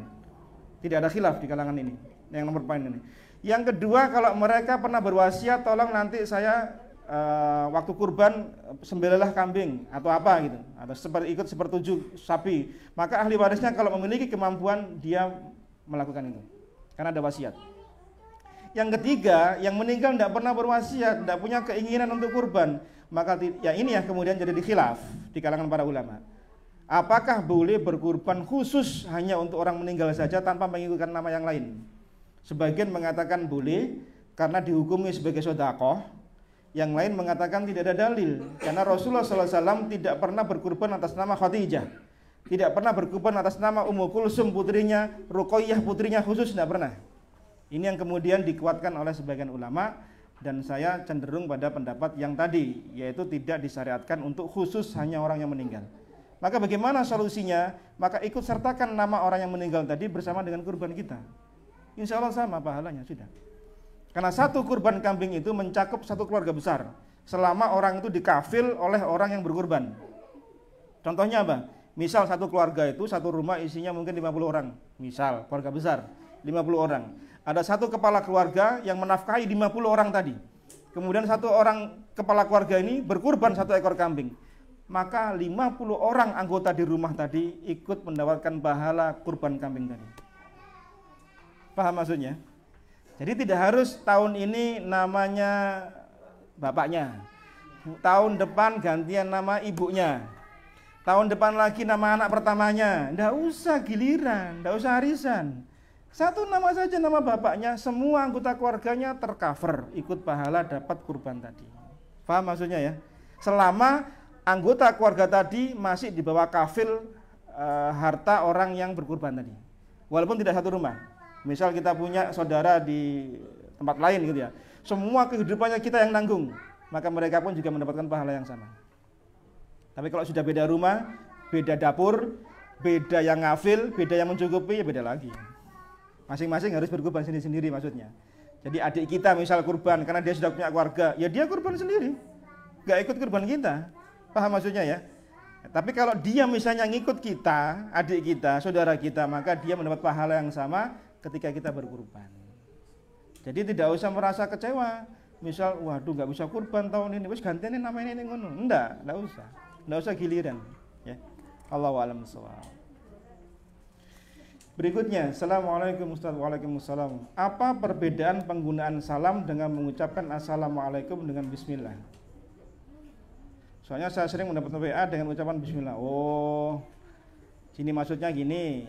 A: Tidak ada khilaf di kalangan ini. Yang nomor poin ini. Yang kedua, kalau mereka pernah berwasiat, tolong nanti saya uh, waktu kurban eh, sembelihlah kambing atau apa gitu atau seperti ikut sepertujuh sapi maka ahli warisnya kalau memiliki kemampuan dia melakukan itu karena ada wasiat yang ketiga yang meninggal tidak pernah berwasiat tidak punya keinginan untuk kurban maka ya ini ya kemudian jadi dikhilaf di kalangan para ulama apakah boleh berkurban khusus hanya untuk orang meninggal saja tanpa mengikutkan nama yang lain sebagian mengatakan boleh karena dihukumi sebagai sodakoh yang lain mengatakan tidak ada dalil karena Rasulullah SAW tidak pernah berkurban atas nama Khadijah, tidak pernah berkurban atas nama Ummu Kulsum putrinya, Ruqayyah putrinya khusus tidak pernah. Ini yang kemudian dikuatkan oleh sebagian ulama dan saya cenderung pada pendapat yang tadi yaitu tidak disyariatkan untuk khusus hanya orang yang meninggal. Maka bagaimana solusinya? Maka ikut sertakan nama orang yang meninggal tadi bersama dengan kurban kita. Insya Allah sama pahalanya sudah. Karena satu kurban kambing itu mencakup satu keluarga besar. Selama orang itu dikafil oleh orang yang berkurban. Contohnya apa? Misal satu keluarga itu satu rumah isinya mungkin 50 orang. Misal keluarga besar 50 orang. Ada satu kepala keluarga yang menafkahi 50 orang tadi. Kemudian satu orang kepala keluarga ini berkurban satu ekor kambing. Maka 50 orang anggota di rumah tadi ikut mendapatkan pahala kurban kambing tadi. Paham maksudnya? Jadi tidak harus tahun ini namanya bapaknya. Tahun depan gantian nama ibunya. Tahun depan lagi nama anak pertamanya. Tidak usah giliran, tidak usah arisan. Satu nama saja nama bapaknya, semua anggota keluarganya tercover, ikut pahala dapat kurban tadi. Paham maksudnya ya? Selama anggota keluarga tadi masih di bawah kafil e, harta orang yang berkurban tadi. Walaupun tidak satu rumah. Misal kita punya saudara di tempat lain gitu ya. Semua kehidupannya kita yang nanggung, maka mereka pun juga mendapatkan pahala yang sama. Tapi kalau sudah beda rumah, beda dapur, beda yang ngafil, beda yang mencukupi, ya beda lagi. Masing-masing harus berkurban sendiri-sendiri maksudnya. Jadi adik kita misal kurban karena dia sudah punya keluarga, ya dia kurban sendiri. Gak ikut kurban kita. Paham maksudnya ya? Tapi kalau dia misalnya ngikut kita, adik kita, saudara kita, maka dia mendapat pahala yang sama ketika kita berkurban. Jadi tidak usah merasa kecewa. Misal, waduh nggak bisa kurban tahun ini, wis gantian nama ini ini ngono. Enggak, enggak usah. Enggak usah giliran, ya. Allah alam soal. Berikutnya, Assalamualaikum Ustaz Waalaikumsalam Apa perbedaan penggunaan salam dengan mengucapkan Assalamualaikum dengan Bismillah? Soalnya saya sering mendapat WA dengan ucapan Bismillah Oh, sini maksudnya gini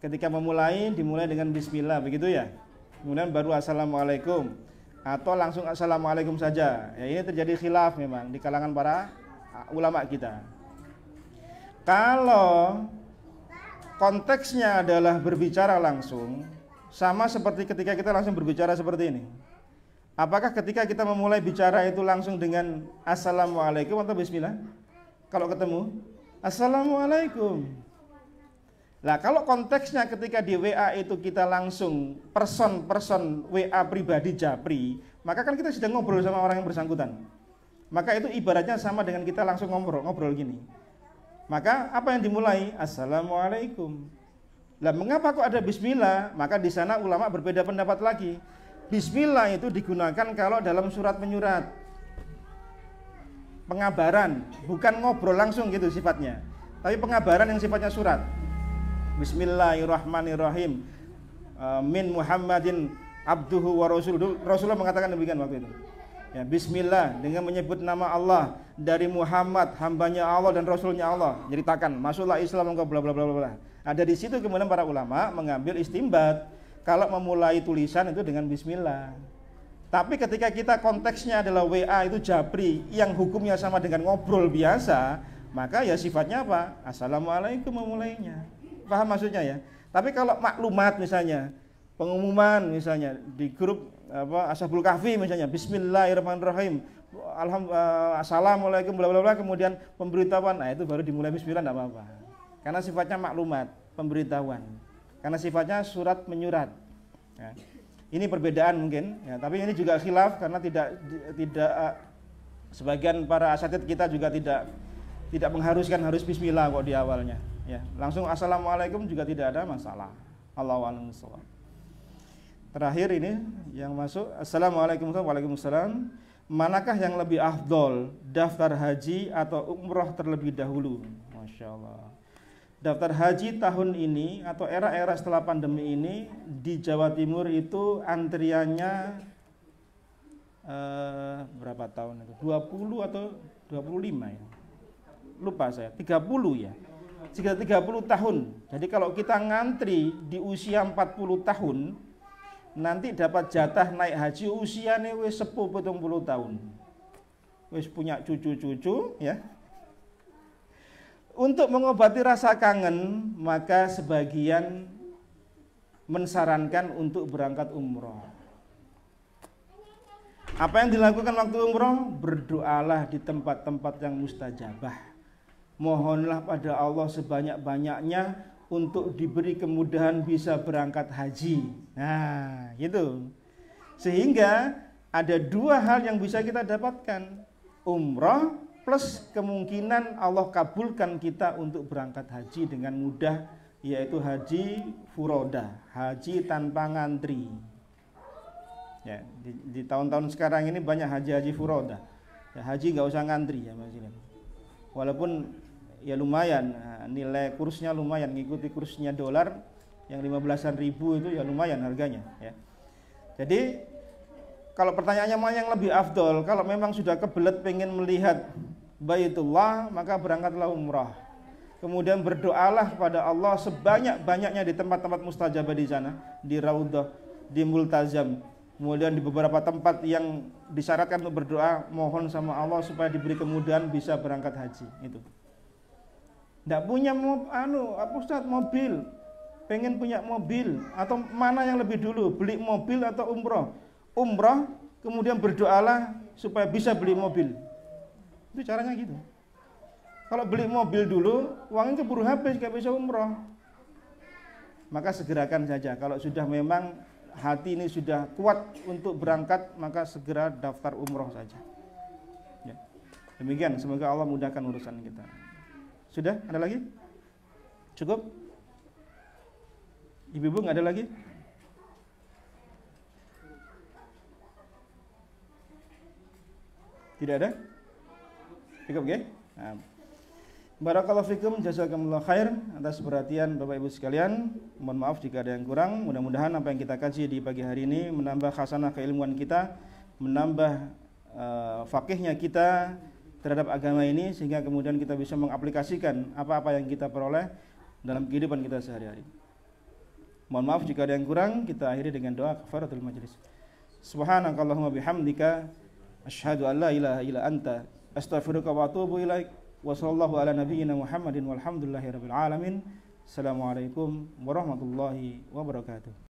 A: ketika memulai dimulai dengan bismillah begitu ya kemudian baru assalamualaikum atau langsung assalamualaikum saja ya ini terjadi khilaf memang di kalangan para ah, ulama kita kalau konteksnya adalah berbicara langsung sama seperti ketika kita langsung berbicara seperti ini apakah ketika kita memulai bicara itu langsung dengan assalamualaikum atau bismillah kalau ketemu assalamualaikum Nah, kalau konteksnya ketika di WA itu kita langsung person-person WA pribadi japri, maka kan kita sedang ngobrol sama orang yang bersangkutan. Maka itu ibaratnya sama dengan kita langsung ngobrol, ngobrol gini. Maka apa yang dimulai? Assalamualaikum. Lah mengapa kok ada bismillah? Maka di sana ulama berbeda pendapat lagi. Bismillah itu digunakan kalau dalam surat menyurat. Pengabaran, bukan ngobrol langsung gitu sifatnya. Tapi pengabaran yang sifatnya surat. Bismillahirrahmanirrahim eh, min Muhammadin abduhu wa Rasul Rasulullah mengatakan demikian waktu itu ya, Bismillah dengan menyebut nama Allah dari Muhammad hambanya Allah dan Rasulnya Allah ceritakan masuklah Islam engkau bla bla bla bla nah, di situ kemudian para ulama mengambil istimbat kalau memulai tulisan itu dengan Bismillah tapi ketika kita konteksnya adalah WA itu jabri yang hukumnya sama dengan ngobrol biasa maka ya sifatnya apa Assalamualaikum memulainya paham maksudnya ya. Tapi kalau maklumat misalnya, pengumuman misalnya di grup apa Ashabul Kahfi misalnya, Bismillahirrahmanirrahim. Alhamdulillah, eh, assalamualaikum bla bla bla kemudian pemberitahuan. Nah, itu baru dimulai bismillah enggak apa-apa. Karena sifatnya maklumat, pemberitahuan. Karena sifatnya surat menyurat. Ya. Ini perbedaan mungkin, ya, tapi ini juga khilaf karena tidak tidak eh, sebagian para asatid kita juga tidak tidak mengharuskan harus bismillah kok di awalnya. Ya, langsung assalamualaikum juga tidak ada masalah. Allah Terakhir ini yang masuk assalamualaikum waalaikumsalam. Manakah yang lebih afdol daftar haji atau umroh terlebih dahulu? Masya Allah. Daftar haji tahun ini atau era-era setelah pandemi ini di Jawa Timur itu antriannya eh, berapa tahun itu? 20 atau 25 ya? Lupa saya, 30 ya sekitar 30 tahun. Jadi kalau kita ngantri di usia 40 tahun, nanti dapat jatah naik haji usia ini wis sepuh petung puluh tahun. Wis punya cucu-cucu ya. Untuk mengobati rasa kangen, maka sebagian mensarankan untuk berangkat umroh. Apa yang dilakukan waktu umroh? Berdoalah di tempat-tempat yang mustajabah Mohonlah pada Allah sebanyak-banyaknya untuk diberi kemudahan bisa berangkat haji. Nah, gitu. Sehingga ada dua hal yang bisa kita dapatkan. Umrah plus kemungkinan Allah kabulkan kita untuk berangkat haji dengan mudah yaitu haji furoda, haji tanpa ngantri. Ya, di, tahun-tahun sekarang ini banyak haji-haji furoda. Ya, haji nggak usah ngantri ya Mas Ilham walaupun ya lumayan nah, nilai kursnya lumayan ngikuti kursnya dolar yang 15-an ribu itu ya lumayan harganya ya. Jadi kalau pertanyaannya mana yang lebih afdol, kalau memang sudah kebelet pengen melihat Baitullah, maka berangkatlah umrah. Kemudian berdoalah kepada Allah sebanyak-banyaknya di tempat-tempat mustajabah di sana, di Raudhah, di Multazam, Kemudian di beberapa tempat yang disyaratkan untuk berdoa, mohon sama Allah supaya diberi kemudahan bisa berangkat haji. Itu. Tidak punya mob, anu, apa Ustaz, mobil, pengen punya mobil atau mana yang lebih dulu, beli mobil atau umroh? Umroh, kemudian berdoalah supaya bisa beli mobil. Itu caranya gitu. Kalau beli mobil dulu, uangnya keburu habis, gak bisa umroh. Maka segerakan saja. Kalau sudah memang hati ini sudah kuat untuk berangkat, maka segera daftar umroh saja. Ya. Demikian, semoga Allah mudahkan urusan kita. Sudah? Ada lagi? Cukup? Ibu-ibu nggak ada lagi? Tidak ada? Cukup, ya Okay? Nah. Barakallahu fikum jazakumullah khair atas perhatian Bapak Ibu sekalian. Mohon maaf jika ada yang kurang. Mudah-mudahan apa yang kita kaji di pagi hari ini menambah khasanah keilmuan kita, menambah uh, eh, fakihnya kita terhadap agama ini sehingga kemudian kita bisa mengaplikasikan apa-apa yang kita peroleh dalam kehidupan kita sehari-hari. Mohon maaf jika ada yang kurang, kita akhiri dengan doa kafaratul majlis. Subhanakallahumma bihamdika asyhadu an la ilaha illa anta astaghfiruka wa atubu ilaika. Wassalamu'alaikum warahmatullahi wabarakatuh.